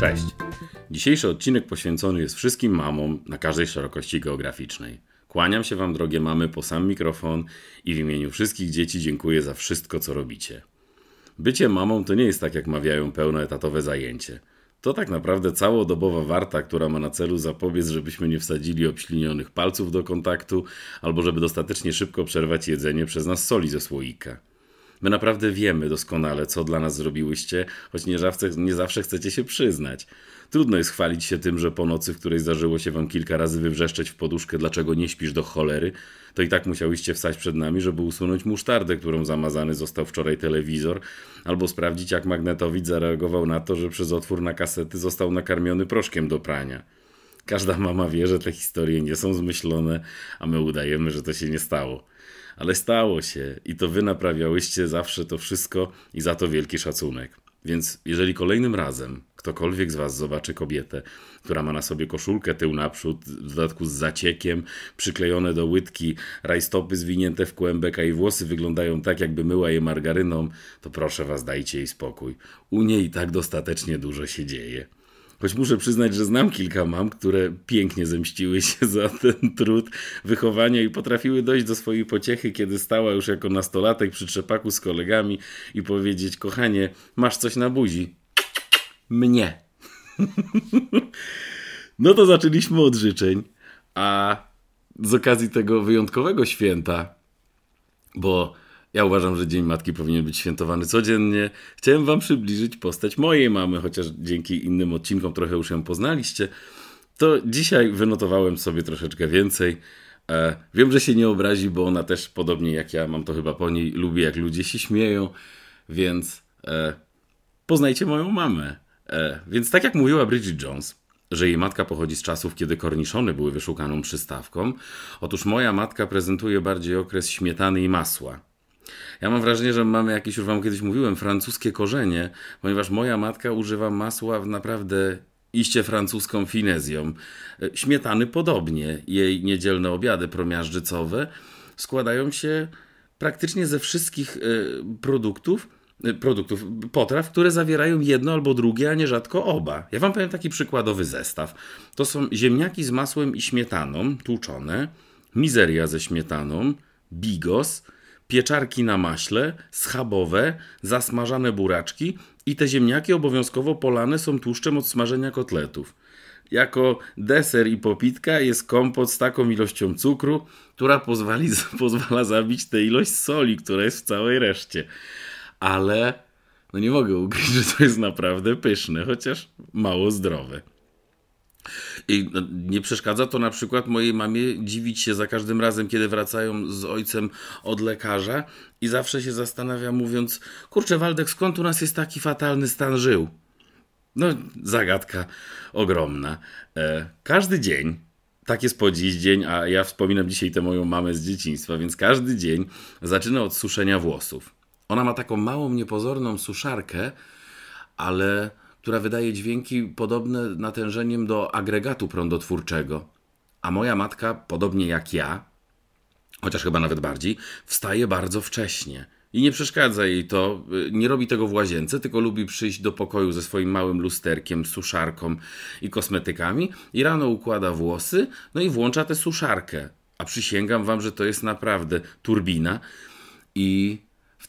Cześć. Dzisiejszy odcinek poświęcony jest wszystkim mamom na każdej szerokości geograficznej. Kłaniam się Wam, drogie mamy, po sam mikrofon i w imieniu wszystkich dzieci dziękuję za wszystko, co robicie. Bycie mamą to nie jest tak, jak mawiają pełnoetatowe zajęcie – to tak naprawdę całodobowa warta, która ma na celu zapobiec, żebyśmy nie wsadzili obślinionych palców do kontaktu, albo żeby dostatecznie szybko przerwać jedzenie przez nas soli ze słoika. My naprawdę wiemy doskonale, co dla nas zrobiłyście, choć nie zawsze, nie zawsze chcecie się przyznać. Trudno jest chwalić się tym, że po nocy, w której zdarzyło się wam kilka razy wywrzeszczeć w poduszkę, dlaczego nie śpisz do cholery, to i tak musiałyście wstać przed nami, żeby usunąć musztardę, którą zamazany został wczoraj telewizor, albo sprawdzić, jak magnetowid zareagował na to, że przez otwór na kasety został nakarmiony proszkiem do prania. Każda mama wie, że te historie nie są zmyślone, a my udajemy, że to się nie stało. Ale stało się i to wy naprawiałyście zawsze to wszystko i za to wielki szacunek. Więc jeżeli kolejnym razem ktokolwiek z Was zobaczy kobietę, która ma na sobie koszulkę tył naprzód, w dodatku z zaciekiem, przyklejone do łydki, rajstopy zwinięte w kłębek, a jej włosy wyglądają tak, jakby myła je margaryną, to proszę Was, dajcie jej spokój. U niej tak dostatecznie dużo się dzieje. Choć muszę przyznać, że znam kilka mam, które pięknie zemściły się za ten trud wychowania i potrafiły dojść do swojej pociechy, kiedy stała już jako nastolatek przy trzepaku z kolegami i powiedzieć: Kochanie, masz coś na buzi mnie. no to zaczęliśmy od życzeń, a z okazji tego wyjątkowego święta, bo ja uważam, że Dzień Matki powinien być świętowany codziennie. Chciałem Wam przybliżyć postać mojej mamy, chociaż dzięki innym odcinkom trochę już ją poznaliście. To dzisiaj wynotowałem sobie troszeczkę więcej. E, wiem, że się nie obrazi, bo ona też, podobnie jak ja, mam to chyba po niej, lubi jak ludzie się śmieją, więc e, poznajcie moją mamę. E, więc tak jak mówiła Bridget Jones, że jej matka pochodzi z czasów, kiedy korniszony były wyszukaną przystawką, otóż moja matka prezentuje bardziej okres śmietany i masła. Ja mam wrażenie, że mamy jakieś, już wam kiedyś mówiłem, francuskie korzenie, ponieważ moja matka używa masła w naprawdę iście francuską finezją. E, śmietany podobnie. Jej niedzielne obiady promiażdżycowe składają się praktycznie ze wszystkich e, produktów, Y, produktów, potraw, które zawierają jedno albo drugie, a nierzadko oba. Ja Wam powiem taki przykładowy zestaw. To są ziemniaki z masłem i śmietaną, tłuczone, mizeria ze śmietaną, bigos, pieczarki na maśle, schabowe, zasmażane buraczki i te ziemniaki obowiązkowo polane są tłuszczem od smażenia kotletów. Jako deser i popitka jest kompot z taką ilością cukru, która pozwali, pozwala zabić tę ilość soli, która jest w całej reszcie ale no nie mogę ukryć, że to jest naprawdę pyszne, chociaż mało zdrowe. I no, nie przeszkadza to na przykład mojej mamie dziwić się za każdym razem, kiedy wracają z ojcem od lekarza i zawsze się zastanawia, mówiąc: Kurczę, Waldek, skąd u nas jest taki fatalny stan żył? No, zagadka ogromna. E, każdy dzień, tak jest po dziś dzień, a ja wspominam dzisiaj tę moją mamę z dzieciństwa, więc każdy dzień zaczyna od suszenia włosów. Ona ma taką małą, niepozorną suszarkę, ale która wydaje dźwięki podobne natężeniem do agregatu prądotwórczego. A moja matka, podobnie jak ja, chociaż chyba nawet bardziej, wstaje bardzo wcześnie. I nie przeszkadza jej to, y, nie robi tego w łazience, tylko lubi przyjść do pokoju ze swoim małym lusterkiem, suszarką i kosmetykami i rano układa włosy, no i włącza tę suszarkę. A przysięgam wam, że to jest naprawdę turbina. I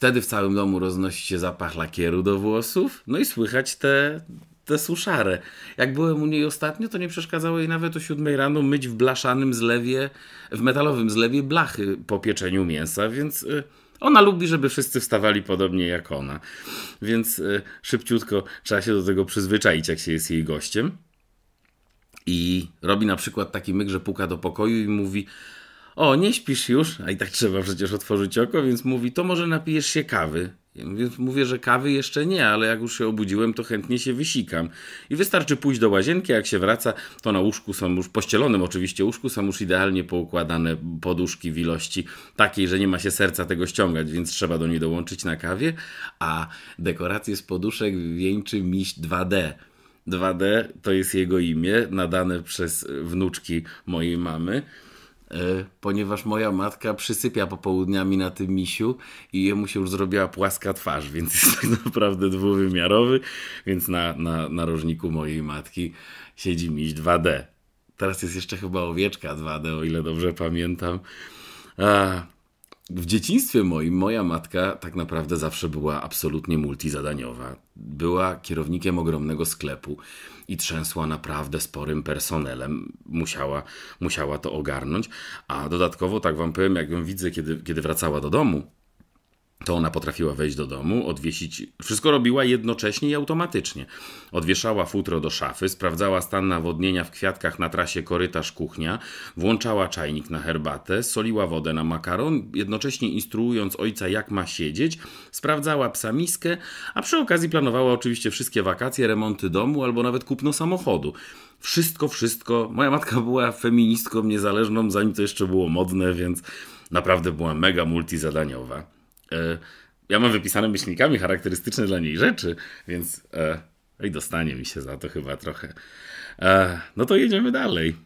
Wtedy w całym domu roznosi się zapach lakieru do włosów, no i słychać te, te suszare. Jak byłem u niej ostatnio, to nie przeszkadzało jej nawet o 7 rano myć w blaszanym zlewie, w metalowym zlewie blachy po pieczeniu mięsa, więc y, ona lubi, żeby wszyscy wstawali podobnie jak ona. Więc y, szybciutko trzeba się do tego przyzwyczaić, jak się jest jej gościem. I robi na przykład taki myk, że puka do pokoju i mówi: o, nie śpisz już, a i tak trzeba przecież otworzyć oko, więc mówi, to może napijesz się kawy. Ja mówię, mówię, że kawy jeszcze nie, ale jak już się obudziłem, to chętnie się wysikam. I wystarczy pójść do łazienki, jak się wraca, to na łóżku są już, pościelonym oczywiście łóżku, są już idealnie poukładane poduszki w ilości takiej, że nie ma się serca tego ściągać, więc trzeba do niej dołączyć na kawie. A dekoracje z poduszek wieńczy miś 2D. 2D to jest jego imię, nadane przez wnuczki mojej mamy. E, ponieważ moja matka przysypia popołudniami na tym misiu i jemu się już zrobiła płaska twarz, więc jest tak naprawdę dwuwymiarowy, więc na, na narożniku mojej matki siedzi miś 2D. Teraz jest jeszcze chyba owieczka 2D, o ile dobrze pamiętam. A, w dzieciństwie moim moja matka tak naprawdę zawsze była absolutnie multizadaniowa. Była kierownikiem ogromnego sklepu i trzęsła naprawdę sporym personelem. Musiała, musiała to ogarnąć. A dodatkowo, tak wam powiem, jakbym widzę, kiedy, kiedy wracała do domu, to ona potrafiła wejść do domu, odwiesić. Wszystko robiła jednocześnie i automatycznie. Odwieszała futro do szafy, sprawdzała stan nawodnienia w kwiatkach na trasie korytarz-kuchnia, włączała czajnik na herbatę, soliła wodę na makaron, jednocześnie instruując ojca, jak ma siedzieć, sprawdzała psa miskę, a przy okazji planowała oczywiście wszystkie wakacje, remonty domu albo nawet kupno samochodu wszystko, wszystko. Moja matka była feministką niezależną, zanim to jeszcze było modne, więc naprawdę była mega multizadaniowa. E, ja mam wypisane myślnikami charakterystyczne dla niej rzeczy, więc i e, dostanie mi się za to chyba trochę. E, no to jedziemy dalej.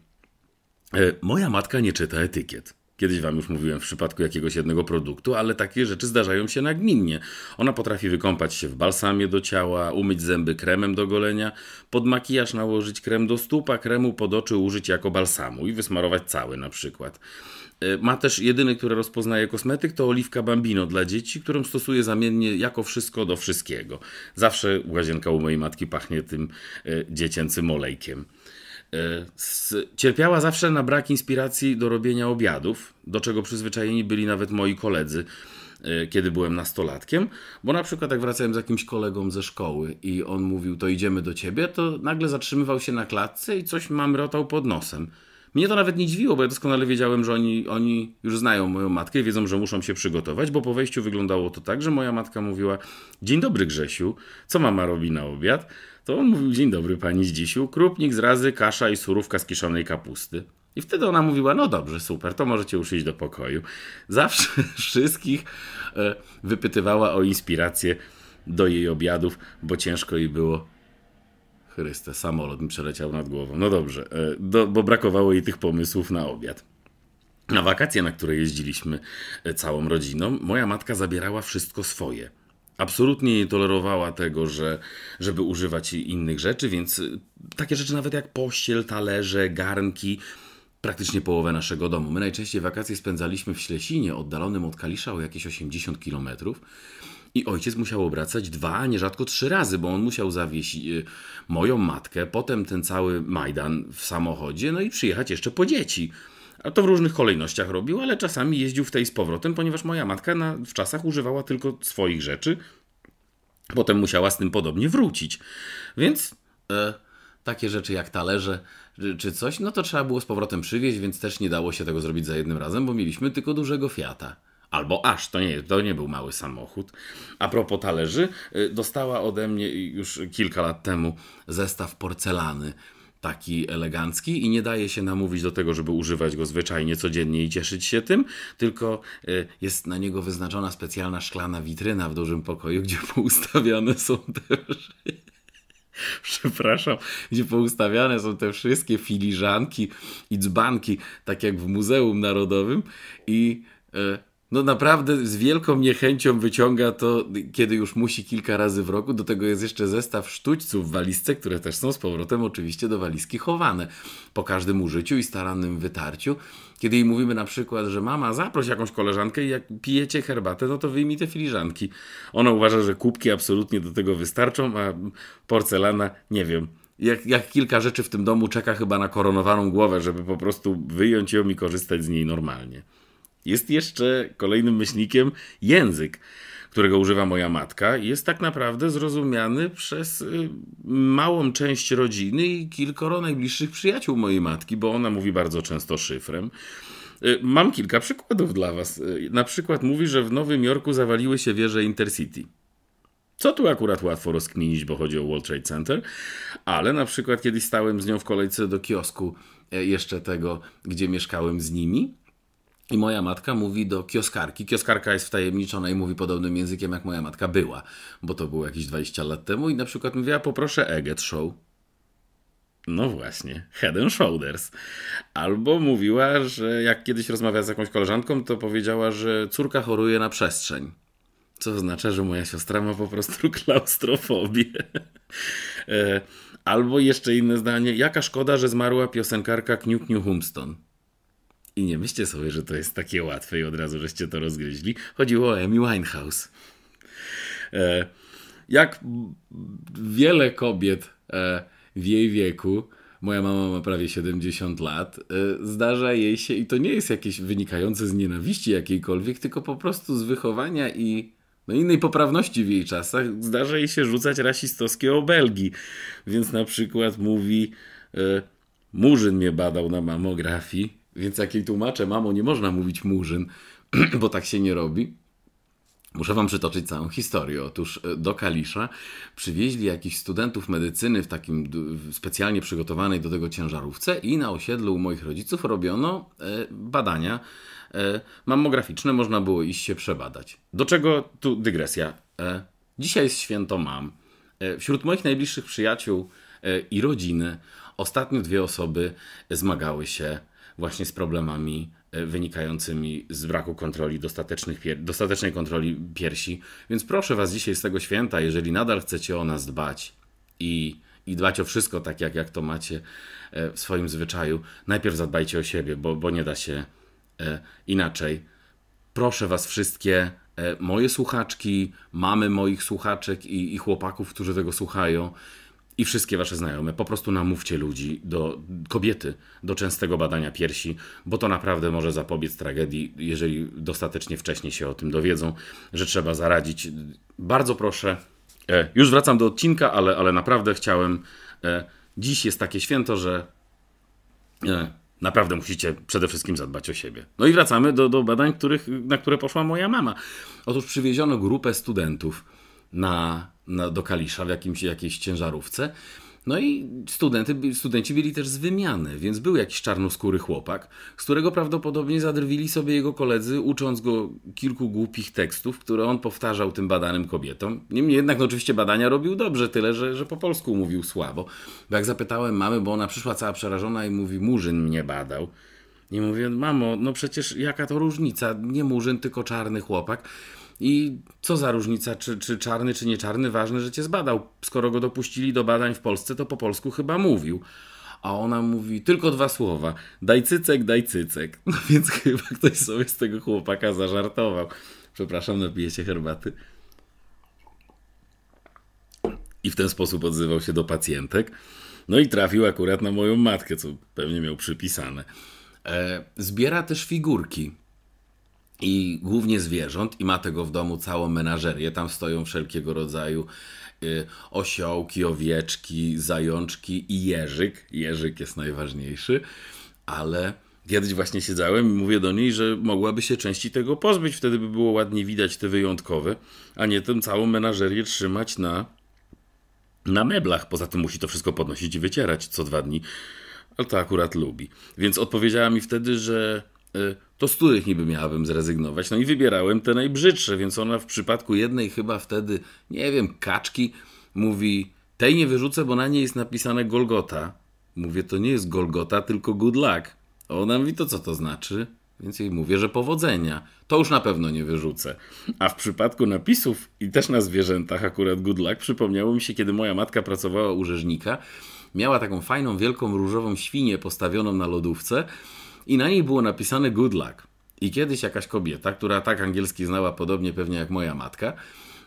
moja matka nie czyta etykiet. Kiedyś wam już mówiłem w przypadku jakiegoś jednego produktu, ale takie rzeczy zdarzają się nagminnie. Ona potrafi wykąpać się w balsamie do ciała, umyć zęby kremem do golenia, pod makijaż nałożyć krem do stóp, a kremu pod oczy użyć jako balsamu i wysmarować cały na przykład. E, ma też jedyny, który rozpoznaje kosmetyk, to oliwka Bambino dla dzieci, którą stosuje zamiennie jako wszystko do wszystkiego. Zawsze łazienka u mojej matki pachnie tym e, dziecięcym olejkiem. E, cierpiała zawsze na brak inspiracji do robienia obiadów, do czego przyzwyczajeni byli nawet moi koledzy, kiedy byłem nastolatkiem. Bo na przykład, jak wracałem z jakimś kolegą ze szkoły i on mówił, to idziemy do ciebie, to nagle zatrzymywał się na klatce i coś mam rotał pod nosem. Mnie to nawet nie dziwiło, bo ja doskonale wiedziałem, że oni, oni już znają moją matkę i wiedzą, że muszą się przygotować, bo po wejściu wyglądało to tak, że moja matka mówiła: Dzień dobry, Grzesiu, co mama robi na obiad? To on mówił: Dzień dobry, pani Zdzisiu, krupnik z razy, kasza i surówka z kiszonej kapusty. I wtedy ona mówiła: No dobrze, super, to możecie już iść do pokoju. Zawsze wszystkich e, wypytywała o inspirację do jej obiadów, bo ciężko jej było Chryste, samolot mi przeleciał nad głową. No dobrze, e, do, bo brakowało jej tych pomysłów na obiad. Na wakacje, na które jeździliśmy e, całą rodziną, moja matka zabierała wszystko swoje. Absolutnie nie tolerowała tego, że, żeby używać innych rzeczy, więc e, takie rzeczy nawet jak pościel, talerze, garnki, praktycznie połowę naszego domu. My najczęściej wakacje spędzaliśmy w Ślesinie, oddalonym od Kalisza o jakieś 80 kilometrów i ojciec musiał obracać dwa, nierzadko trzy razy, bo on musiał zawieźć y, moją matkę, potem ten cały Majdan w samochodzie, no i przyjechać jeszcze po dzieci. A to w różnych kolejnościach robił, ale czasami jeździł w tej z powrotem, ponieważ moja matka na, w czasach używała tylko swoich rzeczy. Potem musiała z tym podobnie wrócić. Więc e, takie rzeczy jak talerze czy coś, no to trzeba było z powrotem przywieźć, więc też nie dało się tego zrobić za jednym razem, bo mieliśmy tylko dużego Fiata. Albo aż, to nie, to nie był mały samochód. A propos talerzy, y, dostała ode mnie już kilka lat temu zestaw porcelany, taki elegancki i nie daje się namówić do tego, żeby używać go zwyczajnie codziennie i cieszyć się tym, tylko y, jest na niego wyznaczona specjalna szklana witryna w dużym pokoju, gdzie poustawiane są te przepraszam, gdzie poustawiane są te wszystkie filiżanki i dzbanki, tak jak w Muzeum Narodowym i y, no naprawdę z wielką niechęcią wyciąga to, kiedy już musi kilka razy w roku. Do tego jest jeszcze zestaw sztućców w walizce, które też są z powrotem oczywiście do walizki chowane po każdym użyciu i starannym wytarciu. Kiedy jej mówimy na przykład, że mama zaproś jakąś koleżankę i jak pijecie herbatę, no to wyjmij te filiżanki. Ona uważa, że kubki absolutnie do tego wystarczą, a porcelana, nie wiem, jak, jak, kilka rzeczy w tym domu czeka chyba na koronowaną głowę, żeby po prostu wyjąć ją i korzystać z niej normalnie. Jest jeszcze kolejnym myślnikiem język, którego używa moja matka jest tak naprawdę zrozumiany przez y, małą część rodziny i kilkoro najbliższych przyjaciół mojej matki, bo ona mówi bardzo często szyfrem. Y, mam kilka przykładów dla Was. Y, na przykład mówi, że w Nowym Jorku zawaliły się wieże Intercity. Co tu akurat łatwo rozkminić, bo chodzi o World Trade Center, ale na przykład kiedy stałem z nią w kolejce do kiosku e, jeszcze tego, gdzie mieszkałem z nimi, i moja matka mówi do kioskarki. Kioskarka jest wtajemniczona i mówi podobnym językiem, jak moja matka była, bo to było jakieś 20 lat temu. I na przykład mówiła: Poproszę Eget Show. No właśnie, Head and Shoulders. Albo mówiła, że jak kiedyś rozmawiała z jakąś koleżanką, to powiedziała, że córka choruje na przestrzeń. Co oznacza, że moja siostra ma po prostu klaustrofobię. E, albo jeszcze inne zdanie. Jaka szkoda, że zmarła piosenkarka Kniuk New Humston. I nie myślcie sobie, że to jest takie łatwe i od razu żeście to rozgryźli. Chodziło o Amy Winehouse. E, jak wiele kobiet e, w jej wieku, moja mama ma prawie 70 lat, e, zdarza jej się, i to nie jest jakieś wynikające z nienawiści jakiejkolwiek, tylko po prostu z wychowania i no innej poprawności w jej czasach, zdarza jej się rzucać rasistowskie obelgi. Więc na przykład mówi... Murzyn mnie badał na mamografii więc jak jej tłumaczę, mamo, nie można mówić murzyn, bo tak się nie robi. Muszę wam przytoczyć całą historię. Otóż e, do Kalisza przywieźli jakichś studentów medycyny w takim specjalnie przygotowanej do tego ciężarówce i na osiedlu u moich rodziców robiono e, badania e, mammograficzne. Można było iść się przebadać. Do czego tu dygresja. dzisiaj jest święto mam. wśród moich najbliższych przyjaciół i rodziny ostatnio dwie osoby zmagały się właśnie z problemami e, wynikającymi z braku kontroli, dostatecznej kontroli piersi. Więc proszę Was dzisiaj z tego święta, jeżeli nadal chcecie o nas dbać i, i dbać o wszystko tak, jak, jak to macie e, w swoim zwyczaju, najpierw zadbajcie o siebie, bo, bo nie da się e, inaczej. Proszę Was wszystkie, moje słuchaczki, mamy moich słuchaczek i, i chłopaków, którzy tego słuchają, i wszystkie wasze znajome, po prostu namówcie ludzi do kobiety, do częstego badania piersi, bo to naprawdę może zapobiec tragedii, jeżeli dostatecznie wcześnie się o tym dowiedzą, że trzeba zaradzić. Bardzo proszę. E, już wracam do odcinka, ale, ale naprawdę chciałem. E, dziś jest takie święto, że e, naprawdę musicie przede wszystkim zadbać o siebie. No i wracamy do, do badań, których, na które poszła moja mama. Otóż przywieziono grupę studentów na do Kalisza w jakimś, jakiejś ciężarówce. No i studenty, studenci byli też z wymiany, więc był jakiś czarnoskóry chłopak, z którego prawdopodobnie zadrwili sobie jego koledzy, ucząc go kilku głupich tekstów, które on powtarzał tym badanym kobietom. Niemniej jednak, no oczywiście badania robił dobrze, tyle, że, że po polsku mówił słabo. Bo jak zapytałem mamy, bo ona przyszła cała przerażona i mówi, Murzyn mnie badał. I mówię, mamo, no przecież jaka to różnica, nie Murzyn, tylko czarny chłopak. I co za różnica, czy, czy czarny, czy nie czarny, ważne, że cię zbadał. Skoro go dopuścili do badań w Polsce, to po polsku chyba mówił. A ona mówi tylko dwa słowa: daj cycek, daj cycek. No więc chyba ktoś sobie z tego chłopaka zażartował. Przepraszam, napiję się herbaty. I w ten sposób odzywał się do pacjentek. No i trafił akurat na moją matkę, co pewnie miał przypisane. E, zbiera też figurki i głównie zwierząt i ma tego w domu całą menażerię. Tam stoją wszelkiego rodzaju y, osiołki, owieczki, zajączki i jeżyk. Jeżyk jest najważniejszy, ale kiedyś właśnie siedziałem i mówię do niej, że mogłaby się części tego pozbyć, wtedy by było ładnie widać te wyjątkowe, a nie tę całą menażerię trzymać na, na meblach. Poza tym musi to wszystko podnosić i wycierać co dwa dni, ale to akurat lubi. Więc odpowiedziała mi wtedy, że Y, to z których niby miałabym zrezygnować? No i wybierałem te najbrzydsze, więc ona w przypadku jednej chyba wtedy, nie wiem, kaczki, mówi, tej nie wyrzucę, bo na niej jest napisane Golgota. Mówię, to nie jest Golgota, tylko good luck. A ona mówi, to co to znaczy? Więc jej mówię, że powodzenia. To już na pewno nie wyrzucę. A w przypadku napisów i też na zwierzętach akurat good luck przypomniało mi się, kiedy moja matka pracowała u rzeźnika, miała taką fajną, wielką, różową świnię postawioną na lodówce i na niej było napisane good luck. I kiedyś jakaś kobieta, która tak angielski znała podobnie pewnie jak moja matka,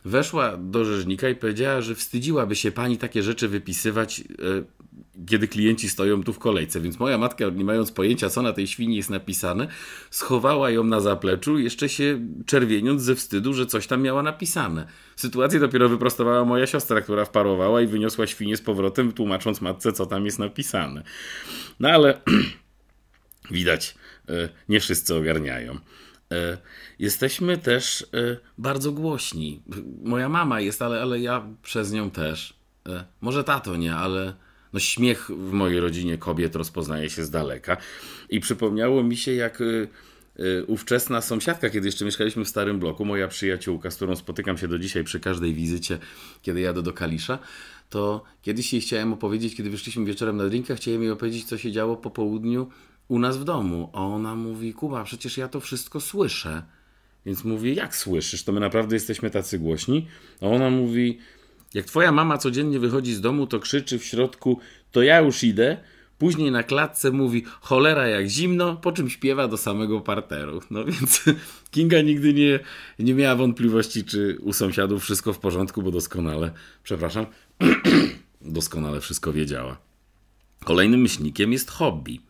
weszła do rzeźnika i powiedziała, że wstydziłaby się pani takie rzeczy wypisywać, e, kiedy klienci stoją tu w kolejce. Więc moja matka, nie mając pojęcia, co na tej świni jest napisane, schowała ją na zapleczu, jeszcze się czerwieniąc ze wstydu, że coś tam miała napisane. Sytuację dopiero wyprostowała moja siostra, która wparowała i wyniosła świnię z powrotem, tłumacząc matce, co tam jest napisane. No ale. Widać, e, nie wszyscy ogarniają. E, jesteśmy też e, bardzo głośni. Moja mama jest, ale, ale ja przez nią też. Może tato nie, ale no śmiech w mojej rodzinie kobiet rozpoznaje się z daleka. I przypomniało mi się, jak ówczesna sąsiadka, kiedy jeszcze mieszkaliśmy w starym bloku, moja przyjaciółka, z którą spotykam się do dzisiaj przy każdej wizycie, kiedy jadę do Kalisza, to kiedyś jej chciałem opowiedzieć, kiedy wyszliśmy wieczorem na drinka, chciałem jej opowiedzieć, co się działo po południu u nas w domu. Ona mówi, Kuba, przecież ja to wszystko słyszę. Więc mówię, jak słyszysz? To my naprawdę jesteśmy tacy głośni. A ona mówi, jak twoja mama codziennie wychodzi z domu, to krzyczy w środku, to ja już idę. Później na klatce mówi, cholera jak zimno, po czym śpiewa do samego parteru. No więc Kinga nigdy nie, nie miała wątpliwości, czy u sąsiadów wszystko w porządku, bo doskonale, przepraszam, doskonale wszystko wiedziała. Kolejnym myślnikiem jest hobby.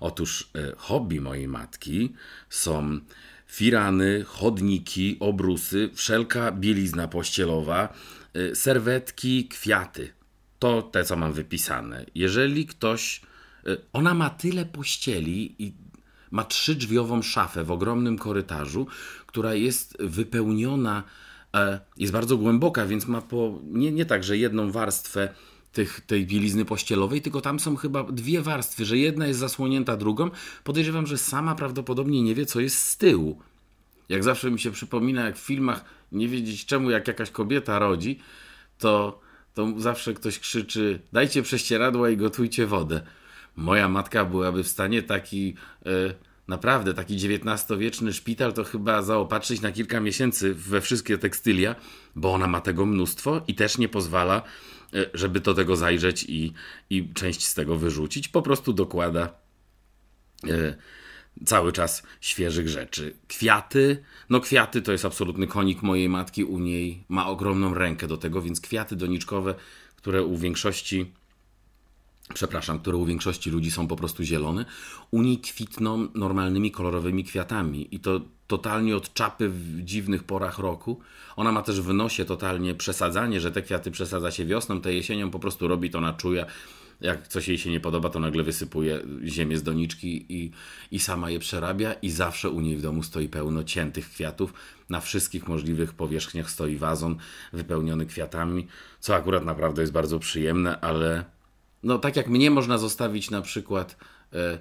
Otóż e, hobby mojej matki są firany, chodniki, obrusy, wszelka bielizna pościelowa, e, serwetki, kwiaty. To te, co mam wypisane. Jeżeli ktoś. E, ona ma tyle pościeli i ma trzydrzwiową szafę w ogromnym korytarzu, która jest wypełniona, jest bardzo głęboka, więc ma po, nie, nie tak, że jedną warstwę tych, tej bielizny pościelowej, tylko tam są chyba dwie warstwy, że jedna jest zasłonięta drugą. Podejrzewam, że sama prawdopodobnie nie wie, co jest z tyłu. Jak zawsze mi się przypomina, jak w filmach nie wiedzieć czemu, jak jakaś kobieta rodzi, to, to zawsze ktoś krzyczy: dajcie prześcieradła i gotujcie wodę. Moja matka byłaby w stanie taki. E, naprawdę taki XIX-wieczny szpital to chyba zaopatrzyć na kilka miesięcy we wszystkie tekstylia, bo ona ma tego mnóstwo i też nie pozwala E, żeby do tego zajrzeć i, i część z tego wyrzucić. Po prostu dokłada e, cały czas świeżych rzeczy. Kwiaty, no kwiaty to jest absolutny konik mojej matki, u niej ma ogromną rękę do tego, więc kwiaty doniczkowe, które u większości przepraszam, które u większości ludzi są po prostu zielone, u niej kwitną normalnymi kolorowymi kwiatami i to totalnie od czapy w dziwnych porach roku. Ona ma też w nosie totalnie przesadzanie, że te kwiaty przesadza się wiosną, te jesienią po prostu robi to na czuja. Jak coś jej się nie podoba, to nagle wysypuje ziemię z doniczki i, i sama je przerabia i zawsze u niej w domu stoi pełno ciętych kwiatów. Na wszystkich możliwych powierzchniach stoi wazon wypełniony kwiatami, co akurat naprawdę jest bardzo przyjemne, ale no tak jak mnie można zostawić na przykład e,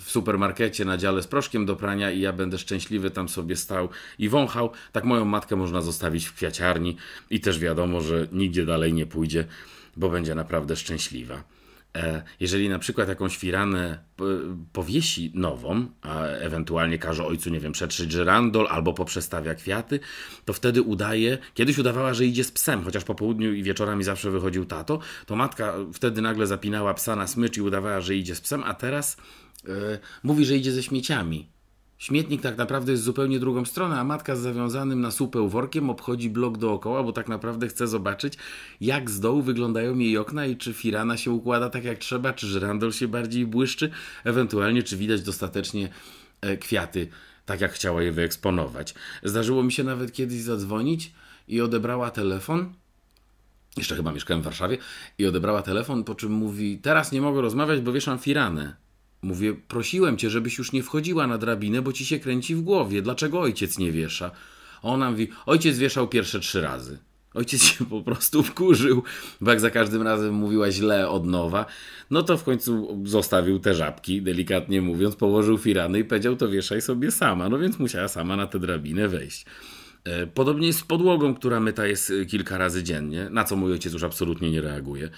w supermarkecie na dziale z proszkiem do prania i ja będę szczęśliwy tam sobie stał i wąchał, tak moją matkę można zostawić w kwiaciarni i też wiadomo, że nigdzie dalej nie pójdzie, bo będzie naprawdę szczęśliwa. E, jeżeli na przykład jakąś firanę powiesi nową, a ewentualnie każe ojcu, nie wiem, przetrzeć żerandol albo poprzestawia kwiaty, to wtedy udaje, kiedyś udawała, że idzie z psem, chociaż po południu i wieczorami zawsze wychodził tato, to matka wtedy nagle zapinała psa na smycz i udawała, że idzie z psem, a teraz yy, mówi, że idzie ze śmieciami Śmietnik tak naprawdę jest zupełnie drugą stroną, a matka z zawiązanym na supeł workiem obchodzi blok dookoła, bo tak naprawdę chce zobaczyć, jak z dołu wyglądają jej okna i czy firana się układa tak jak trzeba, czy żyrandol się bardziej błyszczy, ewentualnie czy widać dostatecznie e, kwiaty tak jak chciała je wyeksponować. Zdarzyło mi się nawet kiedyś zadzwonić i odebrała telefon. Jeszcze chyba mieszkałem w Warszawie i odebrała telefon, po czym mówi: Teraz nie mogę rozmawiać, bo wieszam firanę. Mówię, prosiłem cię, żebyś już nie wchodziła na drabinę, bo ci się kręci w głowie. Dlaczego ojciec nie wiesza? A ona mówi, ojciec wieszał pierwsze trzy razy. Ojciec się po prostu wkurzył, bo jak za każdym razem mówiła źle od nowa, no to w końcu zostawił te żabki, delikatnie mówiąc, położył firany i powiedział, to wieszaj sobie sama. No więc musiała sama na tę drabinę wejść. E, podobnie jest z podłogą, która myta jest e, kilka razy dziennie, na co mój ojciec już absolutnie nie reaguje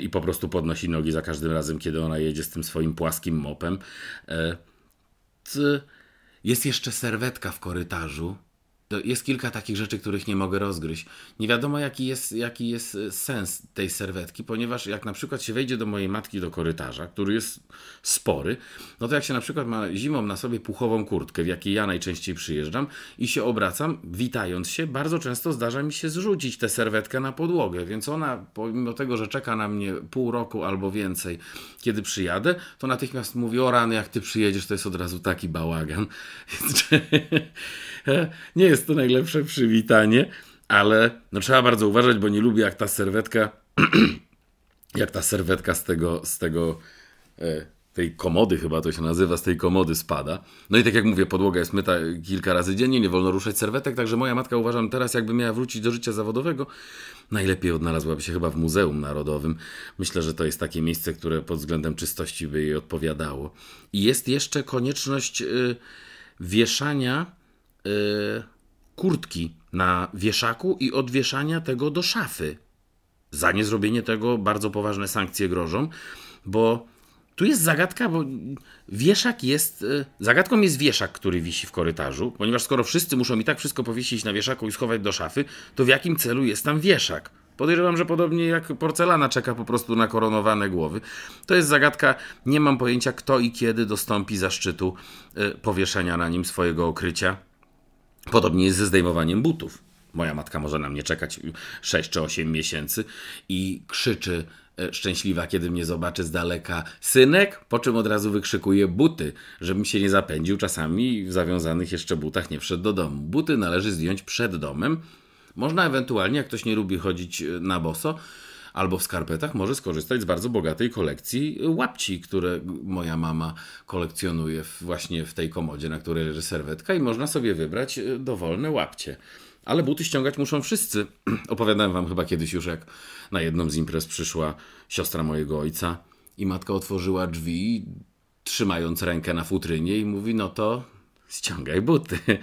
i po prostu podnosi nogi za każdym razem, kiedy ona jedzie z tym swoim płaskim mopem. E, jest jeszcze serwetka w korytarzu, jest kilka takich rzeczy, których nie mogę rozgryźć. Nie wiadomo, jaki jest, jaki jest e, sens tej serwetki, ponieważ jak na przykład się wejdzie do mojej matki do korytarza, który jest spory, no to jak się na przykład ma zimą na sobie puchową kurtkę, w jakiej ja najczęściej przyjeżdżam i się obracam, witając się, bardzo często zdarza mi się zrzucić tę serwetkę na podłogę, więc ona, pomimo tego, że czeka na mnie pół roku albo więcej, kiedy przyjadę, to natychmiast mówi, o rany, jak ty przyjedziesz, to jest od razu taki bałagan. E, nie jest to najlepsze przywitanie, ale no, trzeba bardzo uważać, bo nie lubię jak ta serwetka, jak ta serwetka z tego, z tego e, tej komody chyba to się nazywa, z tej komody spada. No i tak jak mówię, podłoga jest myta kilka razy dziennie, nie wolno ruszać serwetek, także moja matka uważam teraz, jakby miała wrócić do życia zawodowego, najlepiej odnalazłaby się chyba w Muzeum Narodowym. Myślę, że to jest takie miejsce, które pod względem czystości by jej odpowiadało. I jest jeszcze konieczność y, wieszania Y, kurtki na wieszaku i odwieszania tego do szafy. Za niezrobienie tego bardzo poważne sankcje grożą, bo tu jest zagadka, bo wieszak jest. Y, zagadką jest wieszak, który wisi w korytarzu, ponieważ skoro wszyscy muszą i tak wszystko powiesić na wieszaku i schować do szafy, to w jakim celu jest tam wieszak? Podejrzewam, że podobnie jak porcelana czeka po prostu na koronowane głowy. To jest zagadka, nie mam pojęcia kto i kiedy dostąpi zaszczytu y, powieszenia na nim swojego okrycia. Podobnie jest ze zdejmowaniem butów. Moja matka może na mnie czekać 6 czy 8 miesięcy i krzyczy e, szczęśliwa, kiedy mnie zobaczy z daleka synek, po czym od razu wykrzykuje buty, żebym się nie zapędził czasami w zawiązanych jeszcze butach nie wszedł do domu. Buty należy zdjąć przed domem. Można ewentualnie, jak ktoś nie lubi chodzić e, na boso, albo w skarpetach może skorzystać z bardzo bogatej kolekcji łapci, które moja mama kolekcjonuje właśnie w tej komodzie, na której leży serwetka i można sobie wybrać e, dowolne łapcie. Ale buty ściągać muszą wszyscy. Opowiadałem wam chyba kiedyś już, jak na jedną z imprez przyszła siostra mojego ojca i matka otworzyła drzwi, trzymając rękę na futrynie i mówi, no to ściągaj buty.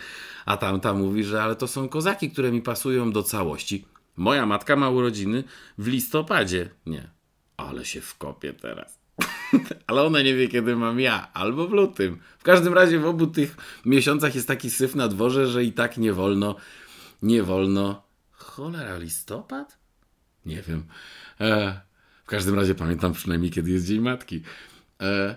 A tamta mówi, że ale to są kozaki, które mi pasują do całości. Moja matka ma urodziny w listopadzie. Nie. Ale się wkopię teraz. Ale ona nie wie, kiedy mam ja, albo w lutym. W każdym razie w obu tych miesiącach jest taki syf na dworze, że i tak nie wolno, nie wolno. Cholera, listopad? Nie wiem. E, w każdym razie pamiętam przynajmniej, kiedy jest Dzień Matki. E,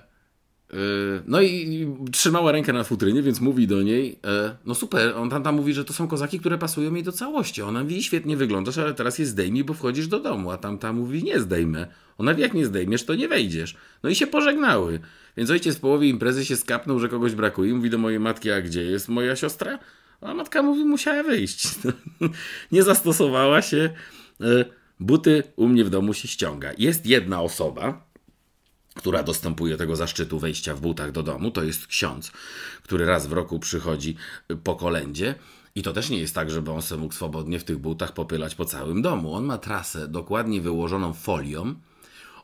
Yy, no i trzymała rękę na futrynie, więc mówi do niej, e, no super, on tam, tam mówi, że to są kozaki, które pasują jej do całości. Ona mówi, świetnie wyglądasz, ale teraz je zdejmij, bo wchodzisz do domu. A tamta mówi, nie zdejmę. Ona wie, jak nie zdejmiesz, to nie wejdziesz. No i się pożegnały. Więc ojciec w połowie imprezy się skapnął, że kogoś brakuje. Mówi do mojej matki, a gdzie jest moja siostra? A matka mówi, musiała wyjść. nie zastosowała się. E, buty u mnie w domu się ściąga. Jest jedna osoba, która dostępuje tego zaszczytu wejścia w butach do domu, to jest ksiądz, który raz w roku przychodzi po kolędzie. I to też nie jest tak, żeby on sobie mógł swobodnie w tych butach popylać po całym domu. On ma trasę dokładnie wyłożoną folią,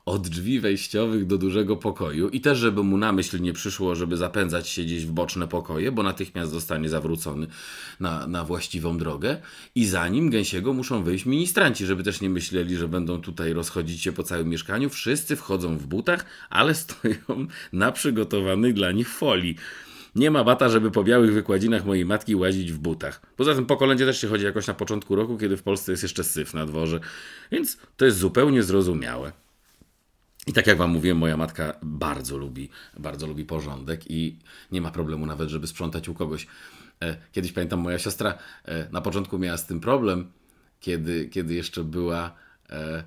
od drzwi wejściowych do dużego pokoju i też, żeby mu na myśl nie przyszło, żeby zapędzać się gdzieś w boczne pokoje, bo natychmiast zostanie zawrócony na, na właściwą drogę. I zanim gęsiego muszą wyjść ministranci, żeby też nie myśleli, że będą tutaj rozchodzić się po całym mieszkaniu. Wszyscy wchodzą w butach, ale stoją na przygotowanej dla nich folii. Nie ma bata, żeby po białych wykładzinach mojej matki łazić w butach. Poza tym po kolędzie też się chodzi jakoś na początku roku, kiedy w Polsce jest jeszcze syf na dworze. Więc to jest zupełnie zrozumiałe. I tak jak wam mówiłem, moja matka bardzo lubi, bardzo lubi porządek i nie ma problemu nawet, żeby sprzątać u kogoś. E, kiedyś pamiętam, moja siostra e, na początku miała z tym problem, kiedy, kiedy jeszcze była e,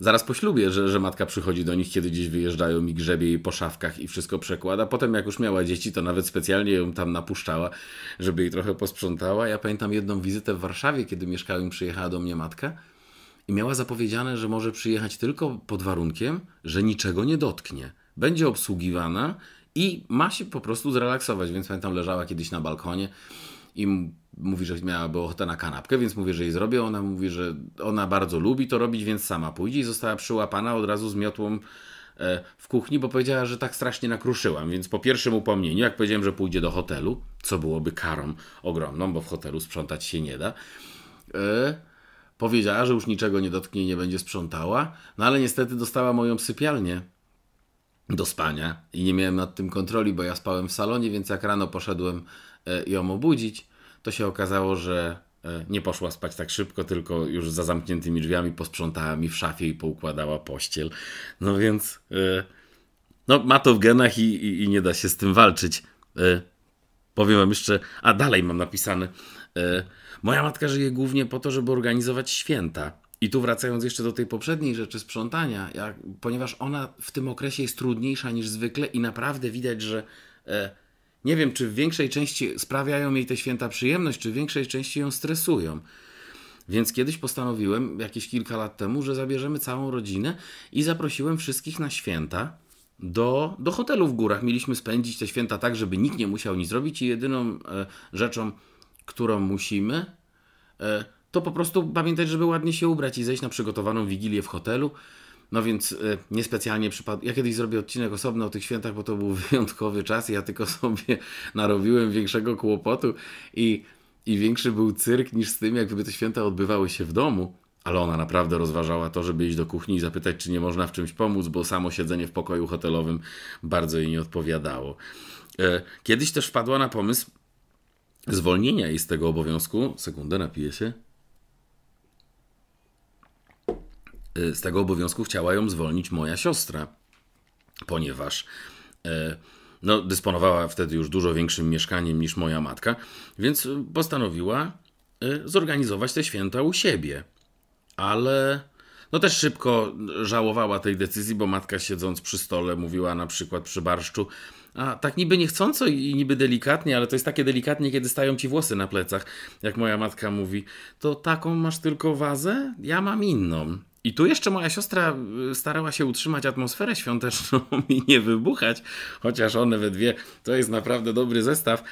zaraz po ślubie, że, że matka przychodzi do nich, kiedy gdzieś wyjeżdżają i grzebie jej po szafkach i wszystko przekłada. Potem jak już miała dzieci, to nawet specjalnie ją tam napuszczała, żeby jej trochę posprzątała. Ja pamiętam jedną wizytę w Warszawie, kiedy mieszkałem, przyjechała do mnie matka i miała zapowiedziane, że może przyjechać tylko pod warunkiem, że niczego nie dotknie. Będzie obsługiwana i ma się po prostu zrelaksować. Więc pamiętam, leżała kiedyś na balkonie i mówi, że miałaby ochotę na kanapkę, więc mówię, że jej zrobię. Ona mówi, że ona bardzo lubi to robić, więc sama pójdzie i została przyłapana od razu z miotłą e, w kuchni, bo powiedziała, że tak strasznie nakruszyłam, więc po pierwszym upomnieniu, jak powiedziałem, że pójdzie do hotelu, co byłoby karą ogromną, bo w hotelu sprzątać się nie da, e, Powiedziała, że już niczego nie dotknie i nie będzie sprzątała, no ale niestety dostała moją sypialnię do spania i nie miałem nad tym kontroli, bo ja spałem w salonie, więc jak rano poszedłem e, ją obudzić, to się okazało, że e, nie poszła spać tak szybko, tylko już za zamkniętymi drzwiami posprzątała mi w szafie i poukładała pościel. No więc e, no, ma to w genach i, i, i nie da się z tym walczyć. Powiem wam jeszcze, a dalej mam napisane, E, moja matka żyje głównie po to, żeby organizować święta. I tu wracając jeszcze do tej poprzedniej rzeczy sprzątania, ja, ponieważ ona w tym okresie jest trudniejsza niż zwykle i naprawdę widać, że e, nie wiem, czy w większej części sprawiają jej te święta przyjemność, czy w większej części ją stresują. Więc kiedyś postanowiłem, jakieś kilka lat temu, że zabierzemy całą rodzinę i zaprosiłem wszystkich na święta do, do hotelu w górach. Mieliśmy spędzić te święta tak, żeby nikt nie musiał nic zrobić i jedyną e, rzeczą, którą musimy, e, to po prostu pamiętać, żeby ładnie się ubrać i zejść na przygotowaną wigilię w hotelu. No więc e, niespecjalnie przypadł. Ja kiedyś zrobię odcinek osobny o tych świętach, bo to był wyjątkowy czas. Ja tylko sobie narobiłem większego kłopotu i, i większy był cyrk niż z tym, jakby te święta odbywały się w domu. Ale ona naprawdę rozważała to, żeby iść do kuchni i zapytać, czy nie można w czymś pomóc, bo samo siedzenie w pokoju hotelowym bardzo jej nie odpowiadało. E, kiedyś też wpadła na pomysł, zwolnienia jej z tego obowiązku, sekundę, napiję się, y, z tego obowiązku chciała ją zwolnić moja siostra, ponieważ y, no, dysponowała wtedy już dużo większym mieszkaniem niż moja matka, więc postanowiła y, zorganizować te święta u siebie. Ale no też szybko żałowała tej decyzji, bo matka siedząc przy stole mówiła na przykład przy barszczu, a, tak niby niechcąco i niby delikatnie, ale to jest takie delikatnie, kiedy stają ci włosy na plecach, jak moja matka mówi. To taką masz tylko wazę? Ja mam inną. I tu jeszcze moja siostra y, starała się utrzymać atmosferę świąteczną i nie wybuchać, chociaż one we dwie to jest naprawdę dobry zestaw.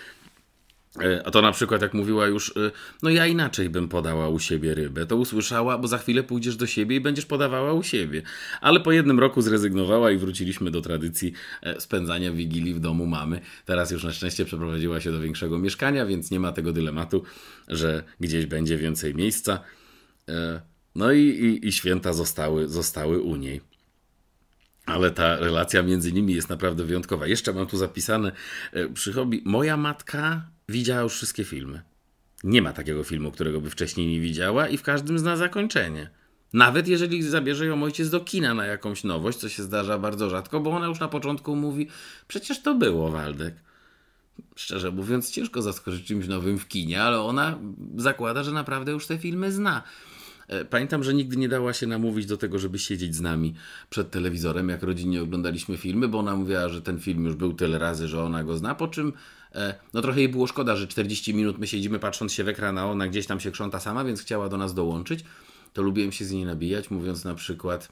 E, a to na przykład, jak mówiła już, e, no ja inaczej bym podała u siebie rybę. To usłyszała, bo za chwilę pójdziesz do siebie i będziesz podawała u siebie. Ale po jednym roku zrezygnowała i wróciliśmy do tradycji e, spędzania wigilii w domu mamy. Teraz już na szczęście przeprowadziła się do większego mieszkania, więc nie ma tego dylematu, że gdzieś będzie więcej miejsca. No i, i, i święta zostały, zostały u niej. Ale ta relacja między nimi jest naprawdę wyjątkowa. Jeszcze mam tu zapisane przy hobby. Moja matka Widziała już wszystkie filmy. Nie ma takiego filmu, którego by wcześniej nie widziała i w każdym zna zakończenie. Nawet jeżeli zabierze ją ojciec do kina na jakąś nowość, co się zdarza bardzo rzadko, bo ona już na początku mówi, przecież to było, Waldek. Szczerze mówiąc, ciężko zaskoczyć czymś nowym w kinie, ale ona zakłada, że naprawdę już te filmy zna. E, pamiętam, że nigdy nie dała się namówić do tego, żeby siedzieć z nami przed telewizorem, jak rodzinnie oglądaliśmy filmy, bo ona mówiła, że ten film już był tyle razy, że ona go zna, po czym E, no trochę jej było szkoda, że 40 minut my siedzimy patrząc się w ekran, a ona gdzieś tam się krząta sama, więc chciała do nas dołączyć. To lubiłem się z niej nabijać, mówiąc na przykład,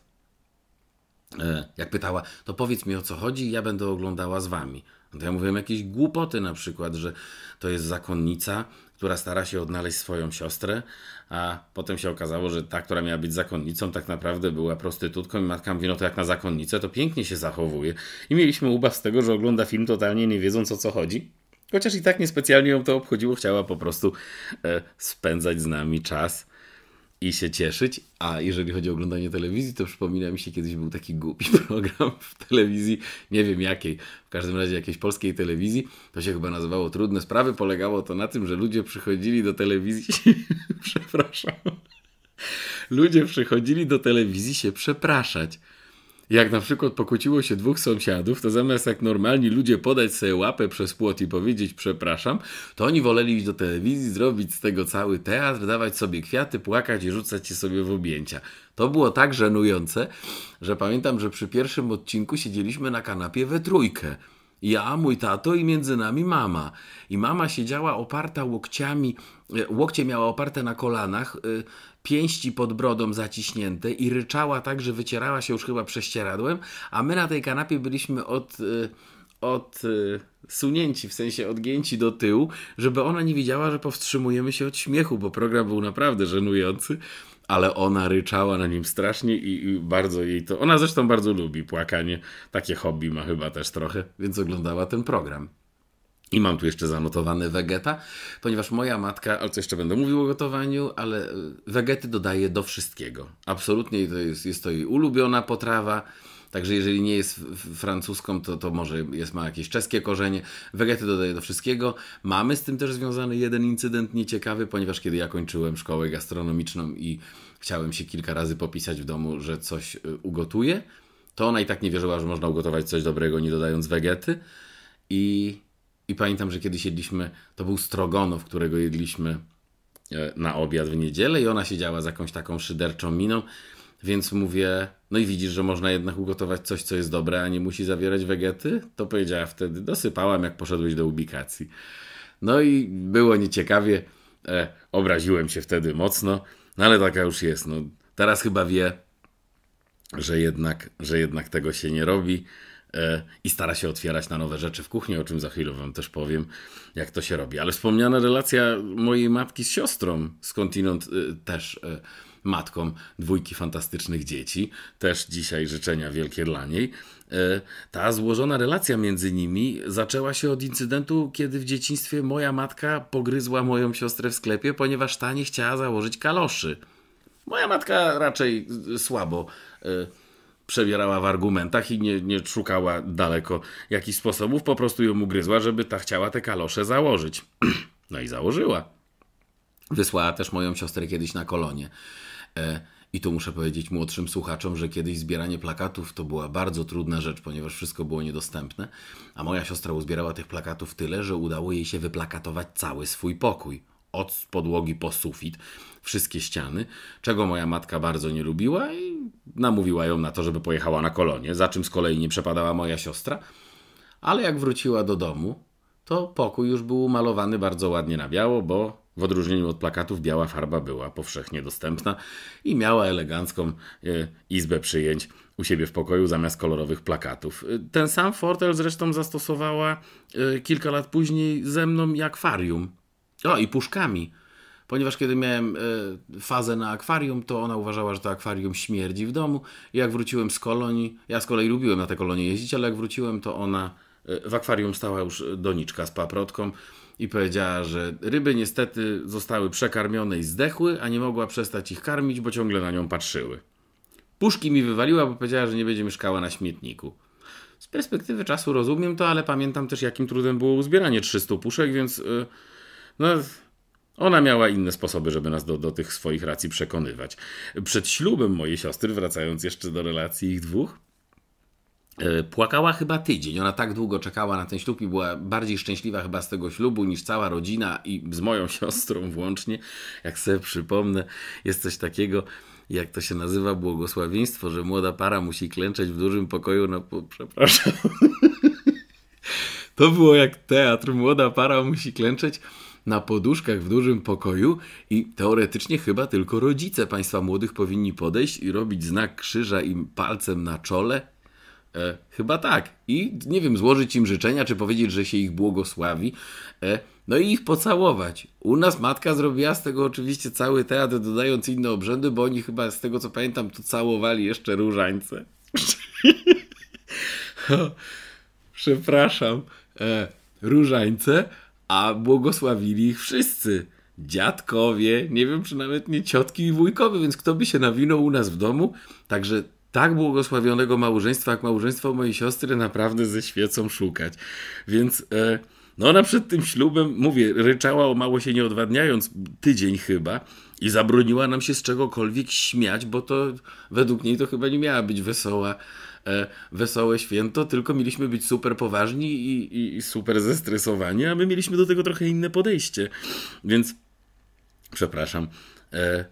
e, jak pytała, to powiedz mi o co chodzi, ja będę oglądała z wami. No to ja mówiłem jakieś głupoty na przykład, że to jest zakonnica, która stara się odnaleźć swoją siostrę, a potem się okazało, że ta, która miała być zakonnicą, tak naprawdę była prostytutką i matka mówi, no to jak na zakonnicę, to pięknie się zachowuje. I mieliśmy ubaw z tego, że ogląda film totalnie nie wiedząc o co chodzi. Chociaż i tak niespecjalnie ją to obchodziło, chciała po prostu e, spędzać z nami czas i się cieszyć. A jeżeli chodzi o oglądanie telewizji, to przypomina mi się kiedyś był taki głupi program w telewizji, nie wiem jakiej, w każdym razie jakiejś polskiej telewizji. To się chyba nazywało Trudne Sprawy. Polegało to na tym, że ludzie przychodzili do telewizji. Przepraszam. Ludzie przychodzili do telewizji się przepraszać. Jak na przykład pokłóciło się dwóch sąsiadów, to zamiast jak normalni ludzie podać sobie łapę przez płot i powiedzieć przepraszam, to oni woleli iść do telewizji, zrobić z tego cały teatr, dawać sobie kwiaty, płakać i rzucać się sobie w objęcia. To było tak żenujące, że pamiętam, że przy pierwszym odcinku siedzieliśmy na kanapie we trójkę. Ja, mój tato i między nami mama. I mama siedziała oparta łokciami, e, łokcie miała oparte na kolanach, e, pięści pod brodą zaciśnięte i ryczała tak, że wycierała się już chyba prześcieradłem, a my na tej kanapie byliśmy od, e, od sunięci, w sensie odgięci do tyłu, żeby ona nie widziała, że powstrzymujemy się od śmiechu, bo program był naprawdę żenujący ale ona ryczała na nim strasznie i, i, bardzo jej to. Ona zresztą bardzo lubi płakanie. Takie hobby ma chyba też trochę, więc oglądała ten program. I mam tu jeszcze zanotowane wegeta, ponieważ moja matka, ale co jeszcze będę mówił o gotowaniu, ale wegety e, dodaje do wszystkiego. Absolutnie to jest, jest to jej ulubiona potrawa Także jeżeli nie jest francuską, to, to może jest, ma jakieś czeskie korzenie. Wegety dodaje do wszystkiego. Mamy z tym też związany jeden incydent nieciekawy, ponieważ kiedy ja kończyłem szkołę gastronomiczną i chciałem się kilka razy popisać w domu, że coś y, ugotuję, to ona i tak nie wierzyła, że można ugotować coś dobrego, nie dodając wegety. I, i pamiętam, że kiedy jedliśmy, to był strogonow, którego jedliśmy e, na obiad w niedzielę i ona siedziała z jakąś taką szyderczą miną więc mówię, no i widzisz, że można jednak ugotować coś, co jest dobre, a nie musi zawierać wegety? To powiedziała wtedy, dosypałam, jak poszedłeś do ubikacji. No i było nieciekawie, e, obraziłem się wtedy mocno, no ale taka już jest. No, teraz chyba wie, że jednak, że jednak tego się nie robi e, i stara się otwierać na nowe rzeczy w kuchni, o czym za chwilę wam też powiem, jak to się robi. Ale wspomniana relacja mojej matki z siostrą skądinąd e, też e, matką dwójki fantastycznych dzieci. Też dzisiaj życzenia wielkie dla niej. E, ta złożona relacja między nimi zaczęła się od incydentu, kiedy w dzieciństwie moja matka pogryzła moją siostrę w sklepie, ponieważ ta nie chciała założyć kaloszy. Moja matka raczej słabo e, przebierała w argumentach i nie, nie szukała daleko jakichś sposobów, po prostu ją ugryzła, żeby ta chciała te kalosze założyć. No i założyła. Wysłała też moją siostrę kiedyś na kolonie. E, I tu muszę powiedzieć młodszym słuchaczom, że kiedyś zbieranie plakatów to była bardzo trudna rzecz, ponieważ wszystko było niedostępne, a moja siostra uzbierała tych plakatów tyle, że udało jej się wyplakatować cały swój pokój. Od podłogi po sufit, wszystkie ściany, czego moja matka bardzo nie lubiła i namówiła ją na to, żeby pojechała na kolonie, za czym z kolei nie przepadała moja siostra. Ale jak wróciła do domu, to pokój już był malowany bardzo ładnie na biało, bo w odróżnieniu od plakatów, biała farba była powszechnie dostępna i miała elegancką e, izbę przyjęć u siebie w pokoju zamiast kolorowych plakatów. E, ten sam fortel zresztą zastosowała e, kilka lat później ze mną i akwarium. O, i puszkami ponieważ kiedy miałem fazę na akwarium, to ona uważała, że to akwarium śmierdzi w domu. jak wróciłem z kolonii, ja z kolei lubiłem na te kolonie jeździć, ale jak wróciłem, to ona w akwarium stała już doniczka z paprotką i powiedziała, że ryby niestety zostały przekarmione i zdechły, a nie mogła przestać ich karmić, bo ciągle na nią patrzyły. Puszki mi wywaliła, bo powiedziała, że nie będzie mieszkała na śmietniku. Z perspektywy czasu rozumiem to, ale pamiętam też, jakim trudem było uzbieranie 300 puszek, więc yy, no, ona miała inne sposoby, żeby nas do, do tych swoich racji przekonywać. Przed ślubem mojej siostry, wracając jeszcze do relacji ich dwóch, E, płakała chyba tydzień. Ona tak długo czekała na ten ślub i była bardziej szczęśliwa chyba z tego ślubu niż cała rodzina i z moją siostrą włącznie. Jak sobie przypomnę, jest coś takiego, jak to się nazywa, błogosławieństwo, że młoda para musi klęczeć w dużym pokoju No Po... Przepraszam. to było jak teatr. Młoda para musi klęczeć na poduszkach w dużym pokoju i teoretycznie chyba tylko rodzice państwa młodych powinni podejść i robić znak krzyża im palcem na czole, E, chyba tak. I nie wiem, złożyć im życzenia, czy powiedzieć, że się ich błogosławi. E, no i ich pocałować. U nas matka zrobiła z tego oczywiście cały teatr, dodając inne obrzędy, bo oni chyba z tego co pamiętam, tu całowali jeszcze różańce. Przepraszam. E, różańce, a błogosławili ich wszyscy dziadkowie, nie wiem czy nawet nie ciotki i wujkowie, więc kto by się nawinął u nas w domu. Także tak błogosławionego małżeństwa, jak małżeństwo mojej siostry, naprawdę ze świecą szukać. Więc. E, no ona przed tym ślubem, mówię, ryczała o mało się nie odwadniając, tydzień chyba, i zabroniła nam się z czegokolwiek śmiać, bo to według niej to chyba nie miała być wesoła, e, wesołe święto, tylko mieliśmy być super poważni i, i, i super zestresowani, a my mieliśmy do tego trochę inne podejście. Więc, przepraszam, e,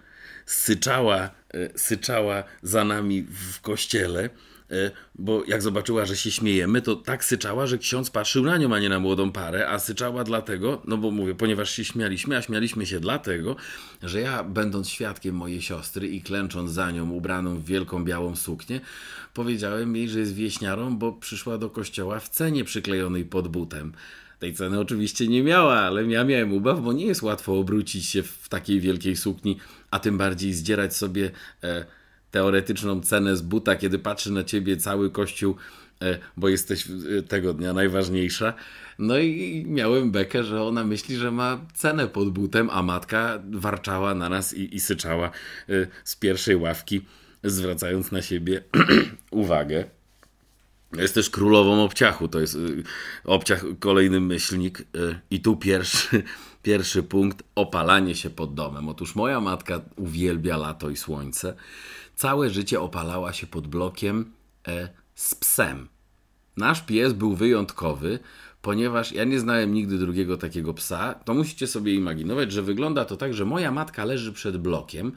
syczała E, syczała za nami w kościele, e, bo jak zobaczyła, że się śmiejemy, to tak syczała, że ksiądz patrzył na nią, a nie na młodą parę, a syczała dlatego, no bo mówię, ponieważ się śmialiśmy, a śmialiśmy się dlatego, że ja, będąc świadkiem mojej siostry i klęcząc za nią, ubraną w wielką białą suknię, powiedziałem jej, że jest wieśniarą, bo przyszła do kościoła w cenie przyklejonej pod butem. Tej ceny oczywiście nie miała, ale ja miałem ubaw, bo nie jest łatwo obrócić się w takiej wielkiej sukni, a tym bardziej zdzierać sobie e, teoretyczną cenę z buta, kiedy patrzy na ciebie cały kościół, e, bo jesteś e, tego dnia najważniejsza. No i miałem bekę, że ona myśli, że ma cenę pod butem, a matka warczała na nas i, i syczała e, z pierwszej ławki, zwracając na siebie uwagę. Jest też królową obciachu, to jest y, obciach, kolejny myślnik. Y, I tu pierwszy, pierwszy punkt, opalanie się pod domem. Otóż moja matka uwielbia lato i słońce. Całe życie opalała się pod blokiem e, z psem. Nasz pies był wyjątkowy, ponieważ ja nie znałem nigdy drugiego takiego psa. To musicie sobie imaginować, że wygląda to tak, że moja matka leży przed blokiem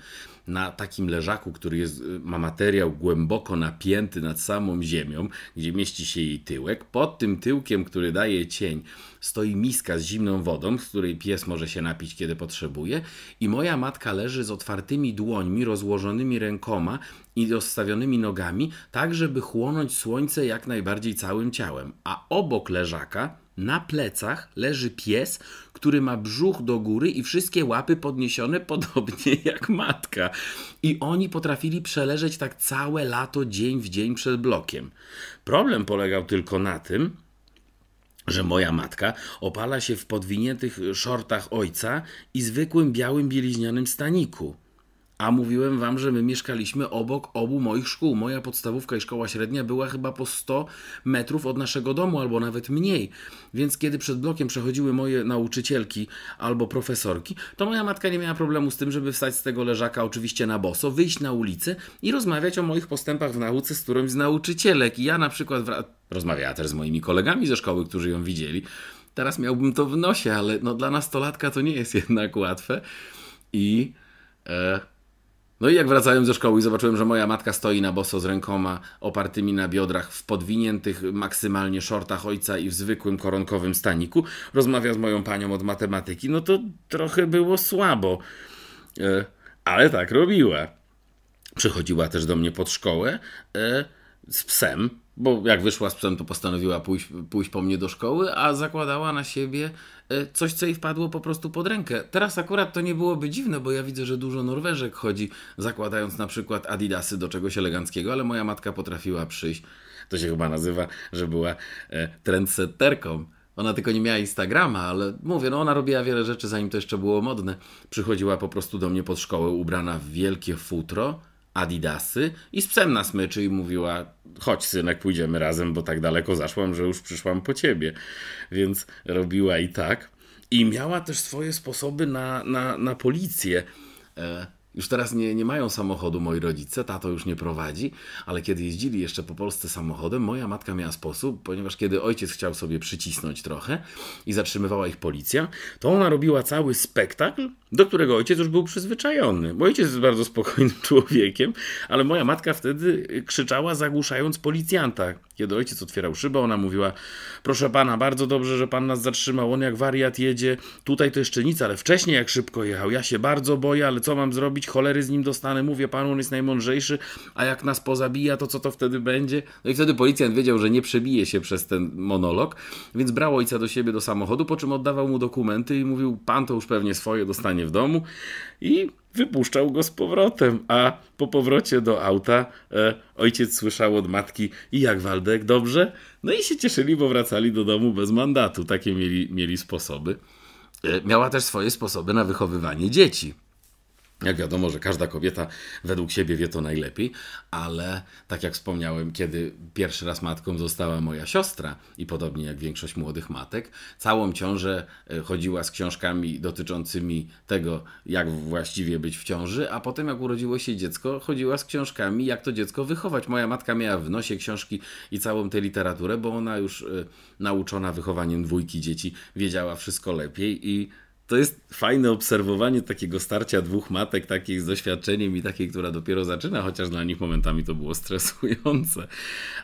na takim leżaku, który jest, y, ma materiał głęboko napięty nad samą ziemią, gdzie mieści się jej tyłek. Pod tym tyłkiem, który daje cień, stoi miska z zimną wodą, z której pies może się napić, kiedy potrzebuje. I moja matka leży z otwartymi dłońmi, rozłożonymi rękoma i rozstawionymi nogami, tak żeby chłonąć słońce jak najbardziej całym ciałem. A obok leżaka na plecach leży pies, który ma brzuch do góry i wszystkie łapy podniesione podobnie jak matka. I oni potrafili przeleżeć tak całe lato, dzień w dzień przed blokiem. Problem polegał tylko na tym, że moja matka opala się w podwiniętych szortach ojca i zwykłym białym bieliźnianym staniku. A mówiłem wam, że my mieszkaliśmy obok obu moich szkół. Moja podstawówka i szkoła średnia była chyba po 100 metrów od naszego domu, albo nawet mniej. Więc kiedy przed blokiem przechodziły moje nauczycielki albo profesorki, to moja matka nie miała problemu z tym, żeby wstać z tego leżaka oczywiście na boso, wyjść na ulicę i rozmawiać o moich postępach w nauce z którąś z nauczycielek. I ja na przykład rozmawiała też z moimi kolegami ze szkoły, którzy ją widzieli. Teraz miałbym to w nosie, ale no dla nastolatka to nie jest jednak łatwe. I... E, no i jak wracałem ze szkoły i zobaczyłem, że moja matka stoi na boso z rękoma opartymi na biodrach, w podwiniętych maksymalnie shortach ojca i w zwykłym koronkowym staniku, rozmawia z moją panią od matematyki, no to trochę było słabo. E, ale tak robiła. Przychodziła też do mnie pod szkołę e, z psem, bo jak wyszła z psem, to postanowiła pójść, pójść po mnie do szkoły, a zakładała na siebie Y, coś, co jej wpadło po prostu pod rękę. Teraz akurat to nie byłoby dziwne, bo ja widzę, że dużo Norweżek chodzi, zakładając na przykład adidasy do czegoś eleganckiego, ale moja matka potrafiła przyjść, to się chyba nazywa, że była e, trendsetterką. Ona tylko nie miała Instagrama, ale mówię, no ona robiła wiele rzeczy, zanim to jeszcze było modne. Przychodziła po prostu do mnie pod szkołę ubrana w wielkie futro, Adidasy i z psem na smyczy i mówiła: Chodź, synek, pójdziemy razem, bo tak daleko zaszłam, że już przyszłam po ciebie. Więc robiła i tak. I miała też swoje sposoby na, na, na policję. E, już teraz nie, nie mają samochodu moi rodzice, tato już nie prowadzi, ale kiedy jeździli jeszcze po Polsce samochodem, moja matka miała sposób, ponieważ kiedy ojciec chciał sobie przycisnąć trochę i zatrzymywała ich policja, to ona robiła cały spektakl, do którego ojciec już był przyzwyczajony. Bo ojciec jest bardzo spokojnym człowiekiem, ale moja matka wtedy krzyczała, zagłuszając policjanta. Kiedy ojciec otwierał szybę, ona mówiła: Proszę pana, bardzo dobrze, że pan nas zatrzymał. On jak wariat jedzie, tutaj to jeszcze nic, ale wcześniej jak szybko jechał. Ja się bardzo boję, ale co mam zrobić? cholery z nim dostanę, mówię panu, on jest najmądrzejszy, a jak nas pozabija, to co to wtedy będzie? No i wtedy policjant wiedział, że nie przebije się przez ten monolog, więc brał ojca do siebie do samochodu, po czym oddawał mu dokumenty i mówił, pan to już pewnie swoje dostanie w domu i wypuszczał go z powrotem, a po powrocie do auta e, ojciec słyszał od matki i jak Waldek, dobrze? No i się cieszyli, bo wracali do domu bez mandatu. Takie mieli, mieli sposoby. E, miała też swoje sposoby na wychowywanie dzieci. Jak wiadomo, że każda kobieta według siebie wie to najlepiej, ale tak jak wspomniałem, kiedy pierwszy raz matką została moja siostra i podobnie jak większość młodych matek, całą ciążę e, chodziła z książkami dotyczącymi tego, jak właściwie być w ciąży, a potem jak urodziło się dziecko, chodziła z książkami, jak to dziecko wychować. Moja matka miała w nosie książki i całą tę literaturę, bo ona już e, nauczona wychowaniem dwójki dzieci wiedziała wszystko lepiej i to jest fajne obserwowanie takiego starcia dwóch matek, takich z doświadczeniem i takiej, która dopiero zaczyna, chociaż dla nich momentami to było stresujące.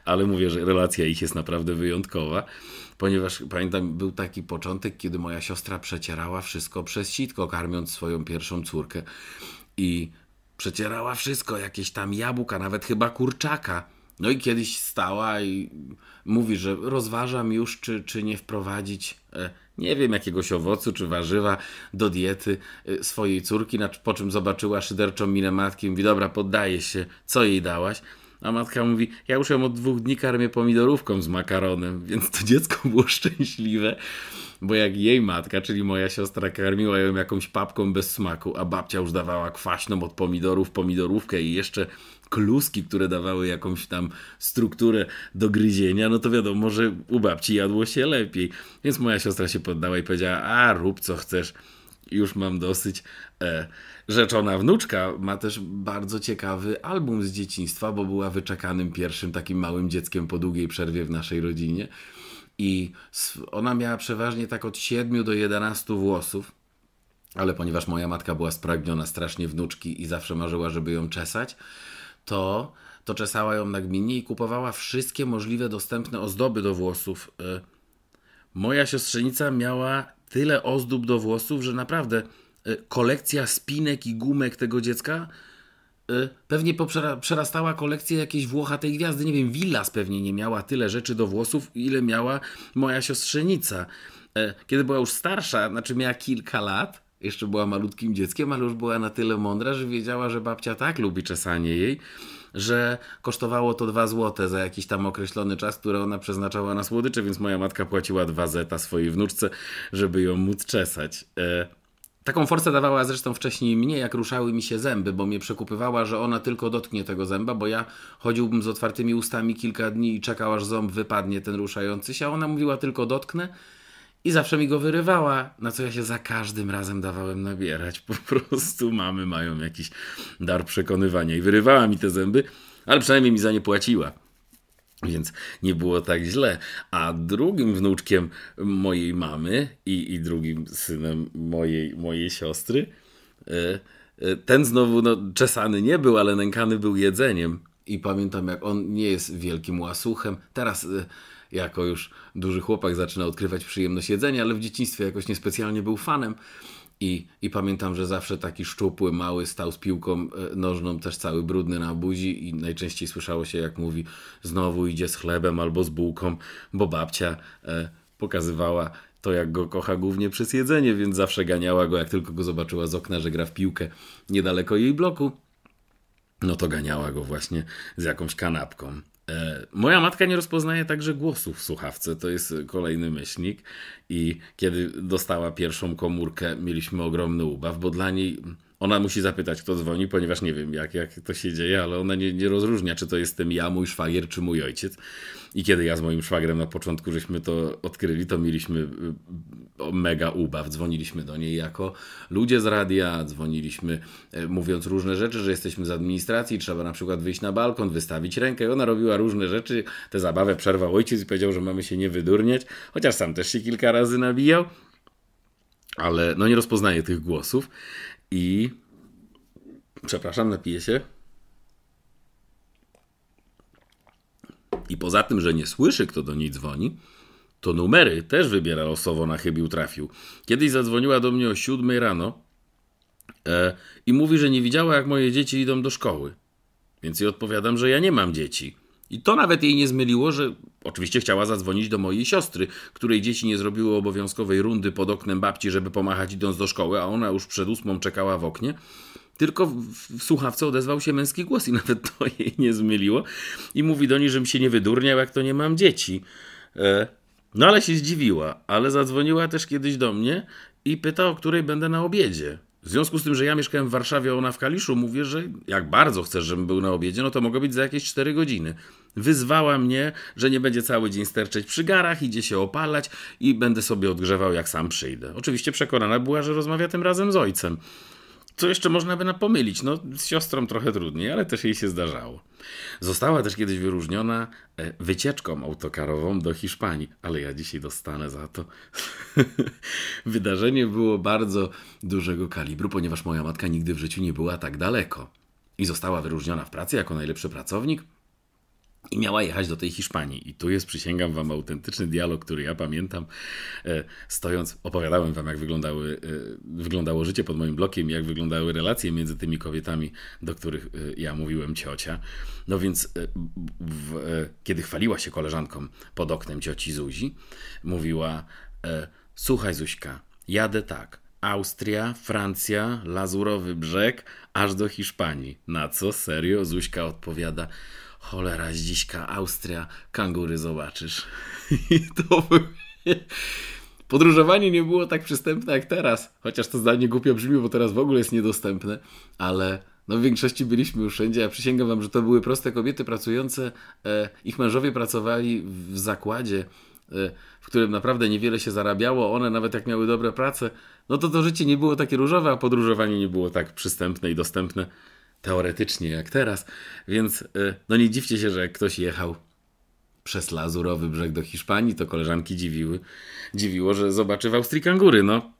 Ale mówię, że relacja ich jest naprawdę wyjątkowa, ponieważ pamiętam, był taki początek, kiedy moja siostra przecierała wszystko przez sitko, karmiąc swoją pierwszą córkę. I przecierała wszystko, jakieś tam jabłka, nawet chyba kurczaka. No i kiedyś stała i mówi, że rozważam już, czy, czy nie wprowadzić e, nie wiem, jakiegoś owocu czy warzywa do diety y, swojej córki, po czym zobaczyła szyderczą minę matki i mówi, dobra, poddaję się, co jej dałaś? A matka mówi, ja już ją od dwóch dni karmię pomidorówką z makaronem, więc to dziecko było szczęśliwe, bo jak jej matka, czyli moja siostra, karmiła ją jakąś papką bez smaku, a babcia już dawała kwaśną od pomidorów pomidorówkę i jeszcze kluski, które dawały jakąś tam strukturę do gryzienia, no to wiadomo, że u babci jadło się lepiej. Więc moja siostra się poddała i powiedziała, a rób co chcesz już mam dosyć. E, rzeczona wnuczka ma też bardzo ciekawy album z dzieciństwa, bo była wyczekanym pierwszym takim małym dzieckiem po długiej przerwie w naszej rodzinie. I ona miała przeważnie tak od 7 do 11 włosów. Ale ponieważ moja matka była spragniona strasznie wnuczki i zawsze marzyła, żeby ją czesać, to, to czesała ją nagminnie i kupowała wszystkie możliwe dostępne ozdoby do włosów. E, moja siostrzenica miała tyle ozdób do włosów, że naprawdę e, kolekcja spinek i gumek tego dziecka e, pewnie przerastała kolekcję jakiejś włochatej gwiazdy. Nie wiem, Willas pewnie nie miała tyle rzeczy do włosów, ile miała moja siostrzenica. E, kiedy była już starsza, znaczy miała kilka lat, jeszcze była malutkim dzieckiem, ale już była na tyle mądra, że wiedziała, że babcia tak lubi czesanie jej, że kosztowało to 2 zł za jakiś tam określony czas, który ona przeznaczała na słodycze, więc moja matka płaciła 2 zeta swojej wnuczce, żeby ją móc czesać. E, taką forsę dawała zresztą wcześniej mnie, jak ruszały mi się zęby, bo mnie przekupywała, że ona tylko dotknie tego zęba, bo ja chodziłbym z otwartymi ustami kilka dni i czekał, aż ząb wypadnie ten ruszający się, a ona mówiła tylko dotknę i zawsze mi go wyrywała, na co ja się za każdym razem dawałem nabierać. Po prostu mamy mają jakiś dar przekonywania. I wyrywała mi te zęby, ale przynajmniej mi za nie płaciła. Więc nie było tak źle. A drugim wnuczkiem mojej mamy i, i drugim synem mojej, mojej siostry, e, e, ten znowu no, czesany nie był, ale nękany był jedzeniem. I pamiętam, jak on nie jest wielkim łasuchem. Teraz, y, jako już duży chłopak, zaczyna odkrywać przyjemność jedzenia, ale w dzieciństwie jakoś niespecjalnie był fanem. I, I pamiętam, że zawsze taki szczupły, mały stał z piłką y, nożną, też cały brudny na buzi, i najczęściej słyszało się, jak mówi: Znowu idzie z chlebem albo z bułką, bo babcia e, pokazywała to, jak go kocha głównie przez jedzenie, więc zawsze ganiała go, jak tylko go zobaczyła z okna, że gra w piłkę niedaleko jej bloku no to ganiała go właśnie z jakąś kanapką. E, moja matka nie rozpoznaje także głosów w słuchawce, to jest kolejny myślnik. I kiedy dostała pierwszą komórkę, mieliśmy ogromny ubaw, bo dla niej ona musi zapytać, kto dzwoni, ponieważ nie wiem, jak, jak to się dzieje, ale ona nie, nie rozróżnia, czy to jestem ja, mój szwagier, czy mój ojciec. I kiedy ja z moim szwagrem na początku żeśmy to odkryli, to mieliśmy y, y, mega ubaw. Dzwoniliśmy do niej jako ludzie z radia, dzwoniliśmy e, mówiąc różne rzeczy, że jesteśmy z administracji, trzeba na przykład wyjść na balkon, wystawić rękę. I ona robiła różne rzeczy. Tę zabawę przerwał ojciec i powiedział, że mamy się nie wydurniać, chociaż sam też się kilka razy nabijał ale no nie rozpoznaje tych głosów i przepraszam, napiję się. I poza tym, że nie słyszy, kto do niej dzwoni, to numery też wybiera losowo na chybił trafił. Kiedyś zadzwoniła do mnie o 7 rano e, i mówi, że nie widziała, jak moje dzieci idą do szkoły. Więc jej odpowiadam, że ja nie mam dzieci. I to nawet jej nie zmyliło, że oczywiście chciała zadzwonić do mojej siostry, której dzieci nie zrobiły obowiązkowej rundy pod oknem babci, żeby pomachać idąc do szkoły, a ona już przed ósmą czekała w oknie. Tylko w słuchawce odezwał się męski głos i nawet to jej nie zmyliło. I mówi do niej, żebym się nie wydurniał, jak to nie mam dzieci. E, no ale się zdziwiła, ale zadzwoniła też kiedyś do mnie i pyta, o której będę na obiedzie. W związku z tym, że ja mieszkałem w Warszawie, a ona w Kaliszu, mówię, że jak bardzo chcesz, żebym był na obiedzie, no to mogę być za jakieś 4 godziny. Wyzwała mnie, że nie będzie cały dzień sterczeć przy garach, idzie się opalać i będę sobie odgrzewał, jak sam przyjdę. Oczywiście przekonana była, że rozmawia tym razem z ojcem. Co jeszcze można by napomylić? No, z siostrą trochę trudniej, ale też jej się zdarzało. Została też kiedyś wyróżniona e, wycieczką autokarową do Hiszpanii, ale ja dzisiaj dostanę za to. Wydarzenie było bardzo dużego kalibru, ponieważ moja matka nigdy w życiu nie była tak daleko. I została wyróżniona w pracy jako najlepszy pracownik, i miała jechać do tej Hiszpanii. I tu jest, przysięgam wam, autentyczny dialog, który ja pamiętam. E, stojąc, opowiadałem wam, jak wyglądały, e, wyglądało życie pod moim blokiem, jak wyglądały relacje między tymi kobietami, do których e, ja mówiłem ciocia. No więc, w, kiedy chwaliła się koleżanką pod oknem cioci Zuzi, mówiła: Słuchaj, Zuśka, jadę tak. Austria, Francja, Lazurowy Brzeg, aż do Hiszpanii. Na co serio Zuśka odpowiada: Cholera, dziśka, Austria, kangury zobaczysz. I to by... Podróżowanie nie było tak przystępne jak teraz, chociaż to zdanie głupio brzmi, bo teraz w ogóle jest niedostępne, ale no w większości byliśmy już wszędzie. Ja przysięgam wam, że to były proste kobiety pracujące, e, ich mężowie pracowali w zakładzie, e, w którym naprawdę niewiele się zarabiało, one nawet jak miały dobre prace, no to to życie nie było takie różowe, a podróżowanie nie było tak przystępne i dostępne teoretycznie jak teraz, więc y, no nie dziwcie się, że jak ktoś jechał przez lazurowy brzeg do Hiszpanii, to koleżanki dziwiły, dziwiło, że zobaczy w Austrii kangury, no.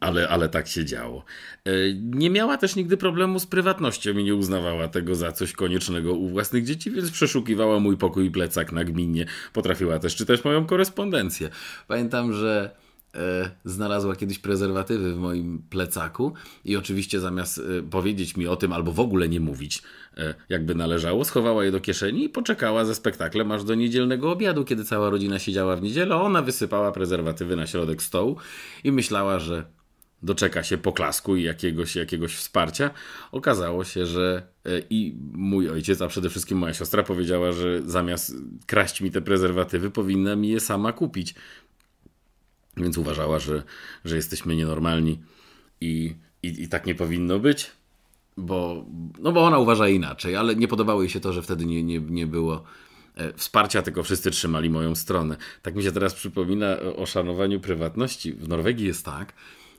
Ale, ale tak się działo. Y, nie miała też nigdy problemu z prywatnością i nie uznawała tego za coś koniecznego u własnych dzieci, więc przeszukiwała mój pokój i plecak na gminie. Potrafiła też czytać moją korespondencję. Pamiętam, że E, znalazła kiedyś prezerwatywy w moim plecaku i oczywiście zamiast e, powiedzieć mi o tym albo w ogóle nie mówić, e, jakby należało, schowała je do kieszeni i poczekała ze spektaklem aż do niedzielnego obiadu, kiedy cała rodzina siedziała w niedzielę. Ona wysypała prezerwatywy na środek stołu i myślała, że doczeka się poklasku i jakiegoś, jakiegoś wsparcia. Okazało się, że i mój ojciec, a przede wszystkim moja siostra powiedziała, że zamiast kraść mi te prezerwatywy, powinna mi je sama kupić więc uważała, że, że jesteśmy nienormalni i, i, i tak nie powinno być, bo, no bo ona uważa inaczej, ale nie podobało jej się to, że wtedy nie, nie, nie było e, wsparcia, tylko wszyscy trzymali moją stronę. Tak mi się teraz przypomina e, o szanowaniu prywatności. W Norwegii jest tak,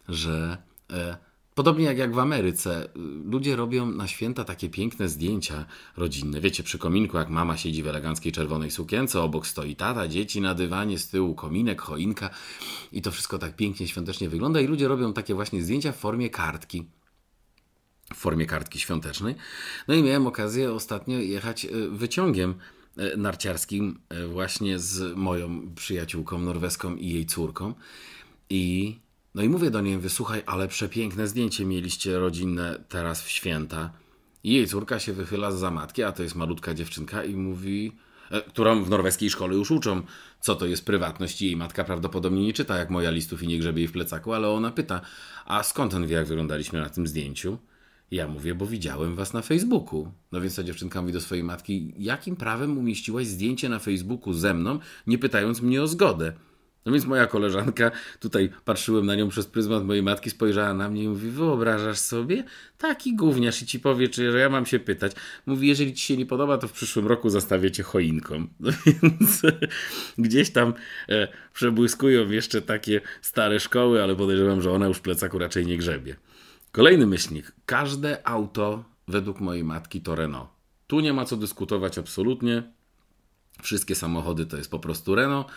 że e, Podobnie jak, jak w Ameryce, y, ludzie robią na święta takie piękne zdjęcia rodzinne. Wiecie, przy kominku, jak mama siedzi w eleganckiej czerwonej sukience, obok stoi tata, dzieci na dywanie, z tyłu kominek, choinka i to wszystko tak pięknie, świątecznie wygląda i ludzie robią takie właśnie zdjęcia w formie kartki w formie kartki świątecznej. No i miałem okazję ostatnio jechać y, wyciągiem y, narciarskim właśnie z moją przyjaciółką norweską i jej córką. I no i mówię do niej, wysłuchaj, ale przepiękne zdjęcie mieliście rodzinne teraz w święta. I jej córka się wychyla za matki, a to jest malutka dziewczynka i mówi, e, którą w norweskiej szkole już uczą, co to jest prywatność. I jej matka prawdopodobnie nie czyta jak moja listów i nie grzebie jej w plecaku, ale ona pyta, a skąd on wie, jak wyglądaliśmy na tym zdjęciu? Ja mówię, bo widziałem was na Facebooku. No więc ta dziewczynka mówi do swojej matki, jakim prawem umieściłaś zdjęcie na Facebooku ze mną, nie pytając mnie o zgodę? No więc moja koleżanka, tutaj patrzyłem na nią przez pryzmat mojej matki, spojrzała na mnie i mówi, wyobrażasz sobie? Taki gówniarz i ci powie, czy że ja mam się pytać. Mówi, jeżeli ci się nie podoba, to w przyszłym roku zastawię cię choinką. No więc e, gdzieś tam e, przebłyskują jeszcze takie stare szkoły, ale podejrzewam, że ona już w plecaku raczej nie grzebie. Kolejny myślnik. Każde auto według mojej matki to Renault. Tu nie ma co dyskutować absolutnie. Wszystkie samochody to jest po prostu Renault.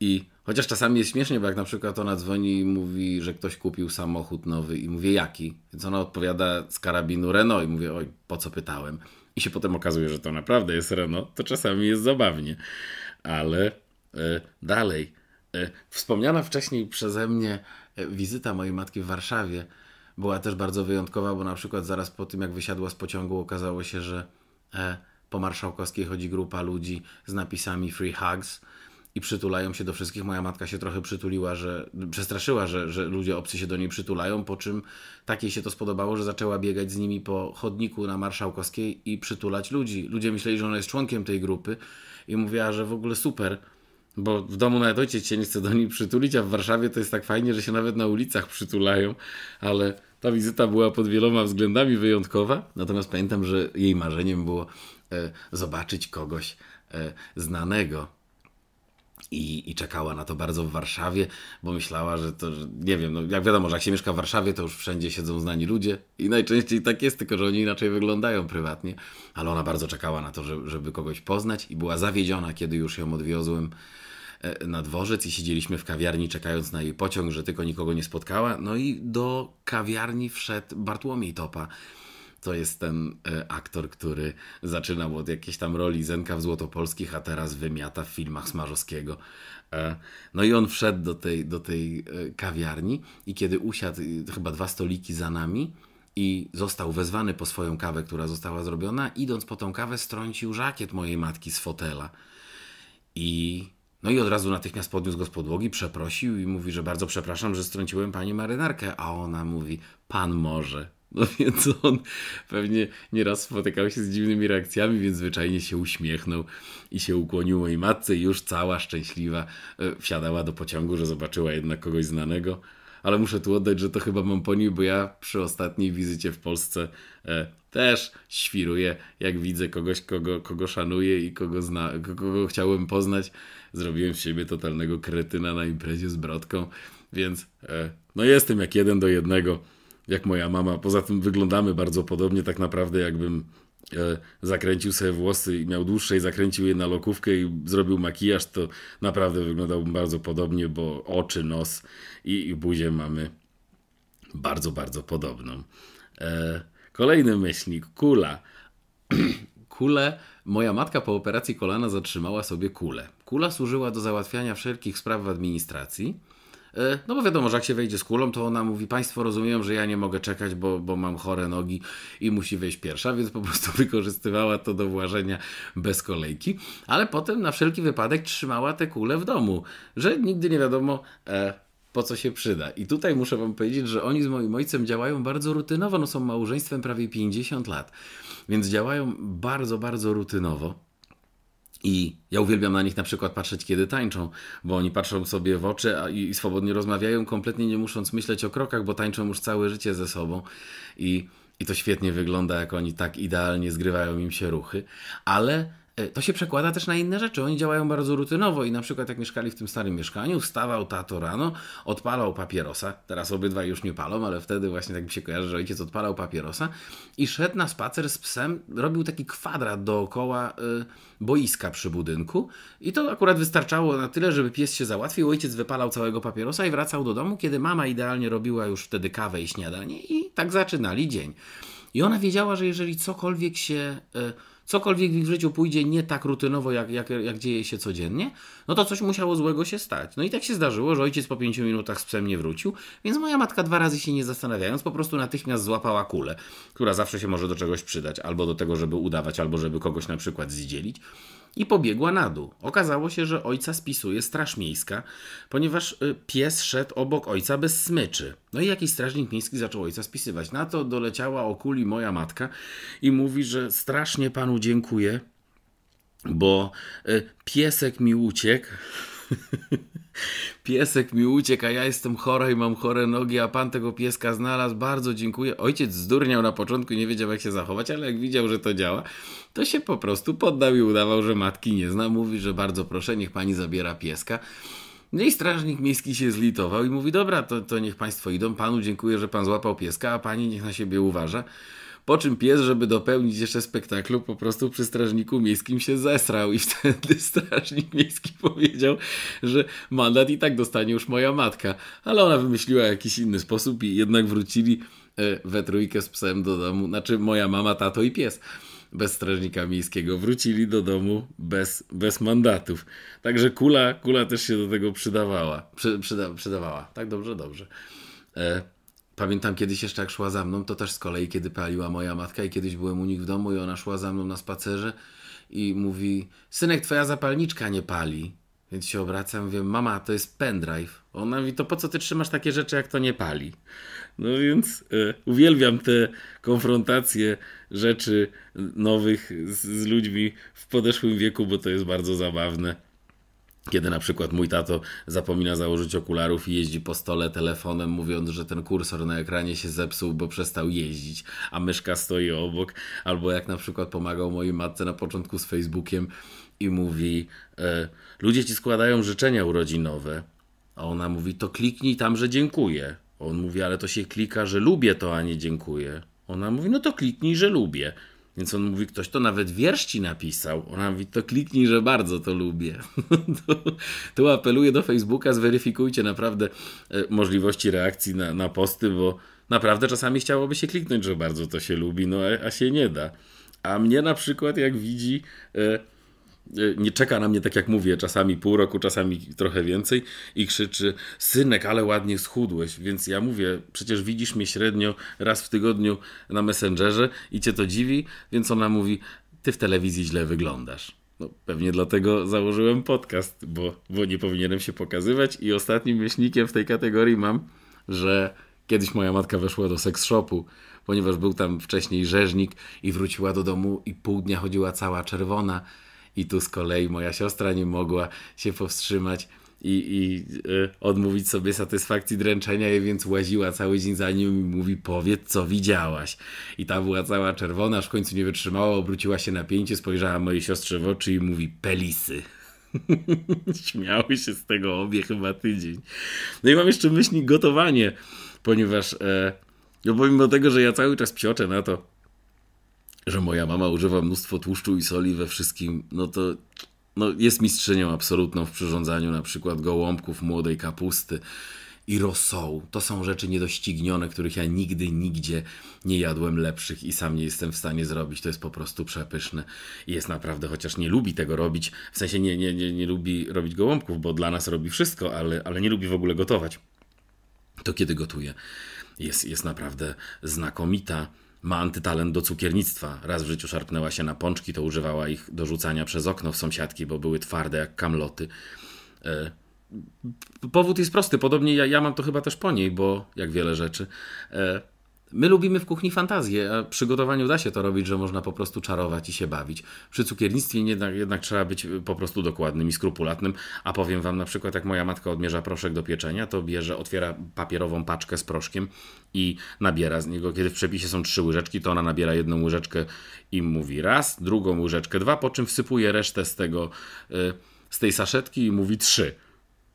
I chociaż czasami jest śmiesznie, bo jak na przykład ona dzwoni i mówi, że ktoś kupił samochód nowy i mówię jaki, więc ona odpowiada z karabinu Renault i mówię oj, po co pytałem. I się potem okazuje, że to naprawdę jest Renault, to czasami jest zabawnie. Ale y, dalej, y, wspomniana wcześniej przeze mnie e, wizyta mojej matki w Warszawie była też bardzo wyjątkowa, bo na przykład zaraz po tym, jak wysiadła z pociągu, okazało się, że po Marszałkowskiej chodzi grupa ludzi z napisami Free Hugs i przytulają się do wszystkich. Moja matka się trochę przytuliła, że przestraszyła, że, że ludzie obcy się do niej przytulają, po czym takiej się to spodobało, że zaczęła biegać z nimi po chodniku na Marszałkowskiej i przytulać ludzi. Ludzie myśleli, że ona jest członkiem tej grupy i mówiła, że w ogóle super, bo w domu nawet ojciec się nie chce do niej przytulić, a w Warszawie to jest tak fajnie, że się nawet na ulicach przytulają, ale ta wizyta była pod wieloma względami wyjątkowa. Natomiast pamiętam, że jej marzeniem było e, zobaczyć kogoś e, znanego i, i, czekała na to bardzo w Warszawie, bo myślała, że to, że, nie wiem, no jak wiadomo, że jak się mieszka w Warszawie, to już wszędzie siedzą znani ludzie i najczęściej tak jest, tylko że oni inaczej wyglądają prywatnie, ale ona bardzo czekała na to, że, żeby kogoś poznać i była zawiedziona, kiedy już ją odwiozłem e, na dworzec i siedzieliśmy w kawiarni czekając na jej pociąg, że tylko nikogo nie spotkała. No i do kawiarni wszedł Bartłomiej Topa to jest ten e, aktor, który zaczynał od jakiejś tam roli Zenka w Złotopolskich, a teraz wymiata w filmach Smarzowskiego. E, no i on wszedł do tej, do tej e, kawiarni i kiedy usiadł chyba dwa stoliki za nami, i został wezwany po swoją kawę, która została zrobiona. Idąc po tą kawę, strącił żakiet mojej matki z fotela. I no i od razu natychmiast podniósł go z podłogi, przeprosił i mówi, że bardzo przepraszam, że strąciłem pani marynarkę, a ona mówi, pan może. No więc on pewnie nieraz spotykał się z dziwnymi reakcjami, więc zwyczajnie się uśmiechnął i się ukłonił mojej matce i już cała szczęśliwa e, wsiadała do pociągu, że zobaczyła jednak kogoś znanego. Ale muszę tu oddać, że to chyba mam po niej, bo ja przy ostatniej wizycie w Polsce e, też świruję, jak widzę kogoś, kogo, kogo szanuję i kogo, zna, kogo chciałem poznać. Zrobiłem z siebie totalnego kretyna na imprezie z Brodką, więc e, no jestem jak jeden do jednego jak moja mama. Poza tym wyglądamy bardzo podobnie, tak naprawdę jakbym e, zakręcił sobie włosy i miał dłuższe i zakręcił je na lokówkę i zrobił makijaż, to naprawdę wyglądałbym bardzo podobnie, bo oczy, nos i, i buzię mamy bardzo, bardzo podobną. E, kolejny myślnik, kula. Kule. Moja matka po operacji kolana zatrzymała sobie kulę. Kula służyła do załatwiania wszelkich spraw w administracji E, no bo wiadomo, że jak się wejdzie z kulą, to ona mówi, państwo rozumieją, że ja nie mogę czekać, bo, bo mam chore nogi i musi wejść pierwsza, więc po prostu wykorzystywała to do włażenia bez kolejki, ale potem na wszelki wypadek trzymała tę kulę w domu, że nigdy nie wiadomo, e, po co się przyda. I tutaj muszę Wam powiedzieć, że oni z moim ojcem działają bardzo rutynowo. No są małżeństwem prawie 50 lat, więc działają bardzo, bardzo rutynowo. I ja uwielbiam na nich na przykład patrzeć, kiedy tańczą, bo oni patrzą sobie w oczy i swobodnie rozmawiają, kompletnie nie musząc myśleć o krokach, bo tańczą już całe życie ze sobą. I, i to świetnie wygląda, jak oni tak idealnie zgrywają im się ruchy, ale E, to się przekłada też na inne rzeczy. Oni działają bardzo rutynowo i na przykład jak mieszkali w tym starym mieszkaniu, wstawał tato rano, odpalał papierosa, teraz obydwaj już nie palą, ale wtedy właśnie tak mi się kojarzy, że ojciec odpalał papierosa i szedł na spacer z psem, robił taki kwadrat dookoła e, boiska przy budynku i to akurat wystarczało na tyle, żeby pies się załatwił, ojciec wypalał całego papierosa i wracał do domu, kiedy mama idealnie robiła już wtedy kawę i śniadanie i tak zaczynali dzień. I ona wiedziała, że jeżeli cokolwiek się... Y, cokolwiek w ich życiu pójdzie nie tak rutynowo, jak, jak, jak dzieje się codziennie, no to coś musiało złego się stać. No i tak się zdarzyło, że ojciec po pięciu minutach z psem nie wrócił, więc moja matka dwa razy się nie zastanawiając, po prostu natychmiast złapała kulę, która zawsze się może do czegoś przydać, albo do tego, żeby udawać, albo żeby kogoś na przykład zdzielić i pobiegła na dół. Okazało się, że ojca spisuje Straż Miejska, ponieważ y, pies szedł obok ojca bez smyczy. No i jakiś strażnik miejski zaczął ojca spisywać. Na to doleciała okuli moja matka i mówi, że strasznie panu dziękuję, bo y, piesek mi uciekł. Piesek mi uciekł, a ja jestem chora i mam chore nogi, a pan tego pieska znalazł. Bardzo dziękuję. Ojciec zdurniał na początku i nie wiedział, jak się zachować, ale jak widział, że to działa, to się po prostu poddał i udawał, że matki nie zna. Mówi, że bardzo proszę, niech pani zabiera pieska. No i strażnik miejski się zlitował i mówi: Dobra, to, to niech państwo idą. Panu dziękuję, że pan złapał pieska, a pani niech na siebie uważa. Po czym pies, żeby dopełnić jeszcze spektaklu, po prostu przy strażniku miejskim się zesrał i wtedy strażnik miejski powiedział, że mandat i tak dostanie już moja matka. Ale ona wymyśliła jakiś inny sposób i jednak wrócili e, we trójkę z psem do domu. Znaczy moja mama, tato i pies bez strażnika miejskiego. Wrócili do domu bez, bez mandatów. Także kula, kula też się do tego przydawała. Przy, przyda, przydawała. Tak, dobrze, dobrze. E, Pamiętam kiedyś jeszcze, jak szła za mną, to też z kolei, kiedy paliła moja matka i kiedyś byłem u nich w domu i ona szła za mną na spacerze i mówi, synek, twoja zapalniczka nie pali. Więc się obracam, wiem, mama, to jest pendrive. Ona mówi, to po co ty trzymasz takie rzeczy, jak to nie pali? No więc e, uwielbiam te konfrontacje rzeczy nowych z, z ludźmi w podeszłym wieku, bo to jest bardzo zabawne. Kiedy na przykład mój tato zapomina założyć okularów i jeździ po stole telefonem, mówiąc, że ten kursor na ekranie się zepsuł, bo przestał jeździć, a myszka stoi obok, albo jak na przykład pomagał mojej matce na początku z Facebookiem i mówi: e, Ludzie ci składają życzenia urodzinowe, a ona mówi: To kliknij tam, że dziękuję. On mówi: Ale to się klika, że lubię to, a nie dziękuję. Ona mówi: No to kliknij, że lubię. Więc on mówi, ktoś to nawet wierszci napisał. Ona mówi, to kliknij, że bardzo to lubię. Tu apeluję do Facebooka, zweryfikujcie naprawdę e, możliwości reakcji na, na posty, bo naprawdę czasami chciałoby się kliknąć, że bardzo to się lubi, no a, a się nie da. A mnie na przykład, jak widzi... Y E, nie czeka na mnie tak jak mówię, czasami pół roku, czasami trochę więcej i krzyczy: Synek, ale ładnie schudłeś. Więc ja mówię: Przecież widzisz mnie średnio raz w tygodniu na messengerze i cię to dziwi. Więc ona mówi: Ty w telewizji źle wyglądasz. No, pewnie dlatego założyłem podcast, bo, bo nie powinienem się pokazywać. I ostatnim myślnikiem w tej kategorii mam, że kiedyś moja matka weszła do seks shopu ponieważ był tam wcześniej rzeźnik i wróciła do domu i pół dnia chodziła cała czerwona i tu z kolei moja siostra nie mogła się powstrzymać i, i y, odmówić sobie satysfakcji dręczenia i więc łaziła cały dzień za nim i mówi powiedz co widziałaś. I ta była cała czerwona, aż w końcu nie wytrzymała, obróciła się na pięcie, spojrzała mojej siostrze w oczy i mówi pelisy. Śmiały się z tego obie chyba tydzień. No i mam jeszcze myśli gotowanie, ponieważ e, no pomimo tego, że ja cały czas psioczę na to, że moja mama używa mnóstwo tłuszczu i soli we wszystkim, no to no, jest mistrzynią absolutną w przyrządzaniu na przykład gołąbków młodej kapusty i rosołu. To są rzeczy niedoścignione, których ja nigdy, nigdzie nie jadłem lepszych i sam nie jestem w stanie zrobić. To jest po prostu przepyszne. I jest naprawdę, chociaż nie lubi tego robić, w sensie nie, nie, nie, nie lubi robić gołąbków, bo dla nas robi wszystko, ale, ale nie lubi w ogóle gotować. To kiedy gotuje, jest, jest naprawdę znakomita ma antytalent do cukiernictwa. Raz w życiu szarpnęła się na pączki, to używała ich do rzucania przez okno w sąsiadki, bo były twarde jak kamloty. E, powód jest prosty. Podobnie ja, ja mam to chyba też po niej, bo jak wiele rzeczy. E, My lubimy w kuchni fantazję, a przy gotowaniu da się to robić, że można po prostu czarować i się bawić. Przy cukiernictwie jednak, jednak trzeba być po prostu dokładnym i skrupulatnym, a powiem Wam na przykład, jak moja matka odmierza proszek do pieczenia, to bierze, otwiera papierową paczkę z proszkiem i nabiera z niego. Kiedy w przepisie są trzy łyżeczki, to ona nabiera jedną łyżeczkę i mówi raz, drugą łyżeczkę dwa, po czym wsypuje resztę z tego, y, z tej saszetki i mówi trzy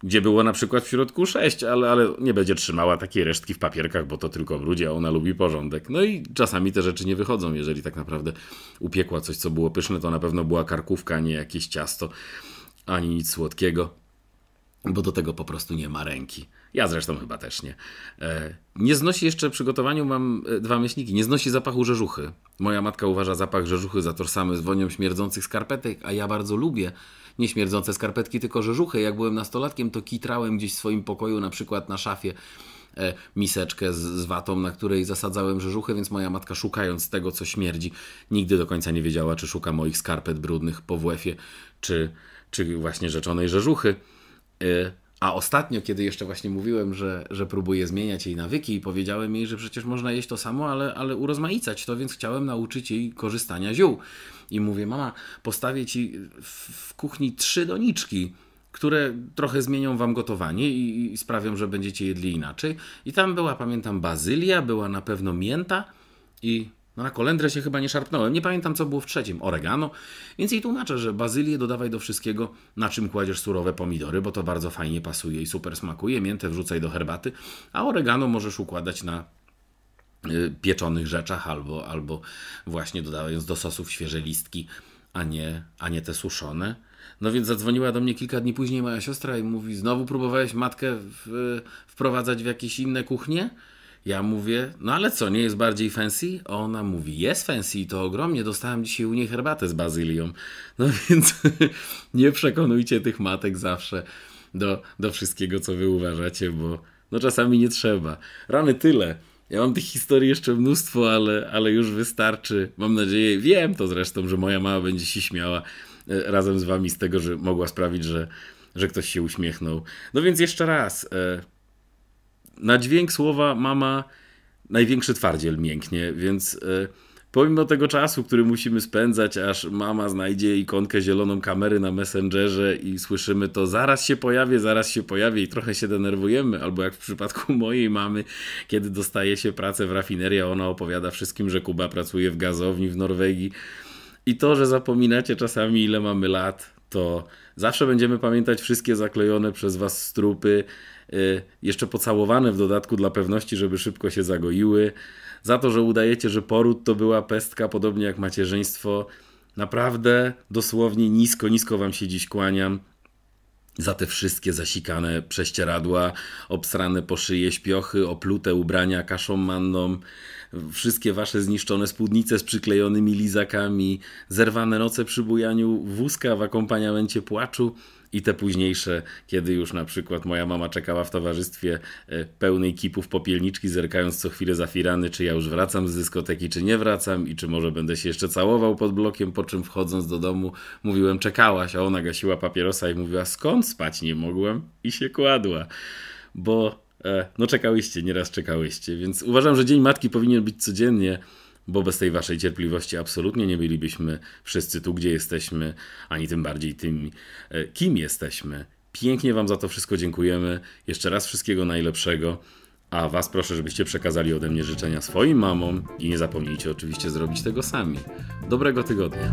gdzie było na przykład w środku 6, ale, ale nie będzie trzymała takiej resztki w papierkach, bo to tylko brudzie, a ona lubi porządek. No i czasami te rzeczy nie wychodzą, jeżeli tak naprawdę upiekła coś, co było pyszne, to na pewno była karkówka, nie jakieś ciasto, ani nic słodkiego, bo do tego po prostu nie ma ręki. Ja zresztą chyba też nie. E, nie znosi jeszcze przygotowaniu, mam e, dwa myślniki, nie znosi zapachu rzeżuchy. Moja matka uważa zapach rzeżuchy za tożsamy z wonią śmierdzących skarpetek, a ja bardzo lubię, nie śmierdzące skarpetki, tylko żuchy. Jak byłem nastolatkiem, to kitrałem gdzieś w swoim pokoju, na przykład na szafie e, miseczkę z, z watą, na której zasadzałem rzeżuchy, więc moja matka szukając tego, co śmierdzi, nigdy do końca nie wiedziała, czy szuka moich skarpet brudnych po WF-ie, czy, czy właśnie rzeczonej rzeżuchy. E, a ostatnio, kiedy jeszcze właśnie mówiłem, że, że próbuję zmieniać jej nawyki, i powiedziałem jej, że przecież można jeść to samo, ale, ale urozmaicać to, więc chciałem nauczyć jej korzystania ziół. I mówię, mama, postawię ci w kuchni trzy doniczki które trochę zmienią wam gotowanie i, i, sprawią, że będziecie jedli inaczej. I tam była, pamiętam, bazylia, była na pewno mięta i no na kolendrę się chyba nie szarpnąłem. Nie pamiętam, co było w trzecim. Oregano. Więc jej tłumaczę, że bazylię dodawaj do wszystkiego, na czym kładziesz surowe pomidory, bo to bardzo fajnie pasuje i super smakuje. Miętę wrzucaj do herbaty, a oregano możesz układać na y, pieczonych rzeczach albo, albo właśnie dodając do sosów świeże listki, a nie, a nie te suszone. No więc zadzwoniła do mnie kilka dni później moja siostra i mówi, znowu próbowałeś matkę w, y, wprowadzać w jakieś inne kuchnie? Ja mówię, no ale co, nie jest bardziej fancy? Ona mówi, jest fancy i to ogromnie. Dostałem dzisiaj u niej herbatę z bazylią. No więc nie przekonujcie tych matek zawsze do, do wszystkiego, co wy uważacie, bo no czasami nie trzeba. Rany tyle. Ja mam tych historii jeszcze mnóstwo, ale, ale już wystarczy. Mam nadzieję, wiem to zresztą, że moja mama będzie się śmiała e, razem z wami z tego, że mogła sprawić, że, że ktoś się uśmiechnął. No więc jeszcze raz. E, na dźwięk słowa mama największy twardziel mięknie, więc e, pomimo tego czasu, który musimy spędzać, aż mama znajdzie ikonkę zieloną kamery na Messengerze i słyszymy to zaraz się pojawię, zaraz się pojawię i trochę się denerwujemy, albo jak w przypadku mojej mamy, kiedy dostaje się pracę w rafinerii, ona opowiada wszystkim, że Kuba pracuje w gazowni w Norwegii. I to, że zapominacie czasami ile mamy lat, to zawsze będziemy pamiętać wszystkie zaklejone przez was strupy, Y, jeszcze pocałowane w dodatku dla pewności, żeby szybko się zagoiły, za to, że udajecie, że poród to była pestka, podobnie jak macierzyństwo. Naprawdę, dosłownie nisko, nisko Wam się dziś kłaniam. Za te wszystkie zasikane prześcieradła, obsrane po szyję śpiochy, oplute ubrania kaszą manną, wszystkie wasze zniszczone spódnice z przyklejonymi lizakami, zerwane noce przy bujaniu wózka w akompaniamencie płaczu – i te późniejsze, kiedy już na przykład moja mama czekała w towarzystwie e, pełnej kipów popielniczki, zerkając co chwilę za firany, czy ja już wracam z dyskoteki, czy nie wracam i czy może będę się jeszcze całował pod blokiem, po czym wchodząc do domu mówiłem czekałaś, a ona gasiła papierosa i mówiła skąd spać nie mogłem i się kładła, bo e, no czekałyście, nieraz czekałyście, więc uważam, że Dzień Matki powinien być codziennie, bo bez tej waszej cierpliwości absolutnie nie bylibyśmy wszyscy tu, gdzie jesteśmy, ani tym bardziej tym, e, kim jesteśmy. Pięknie wam za to wszystko dziękujemy. Jeszcze raz wszystkiego najlepszego. A Was proszę, żebyście przekazali ode mnie życzenia swoim mamom i nie zapomnijcie oczywiście zrobić tego sami. Dobrego tygodnia.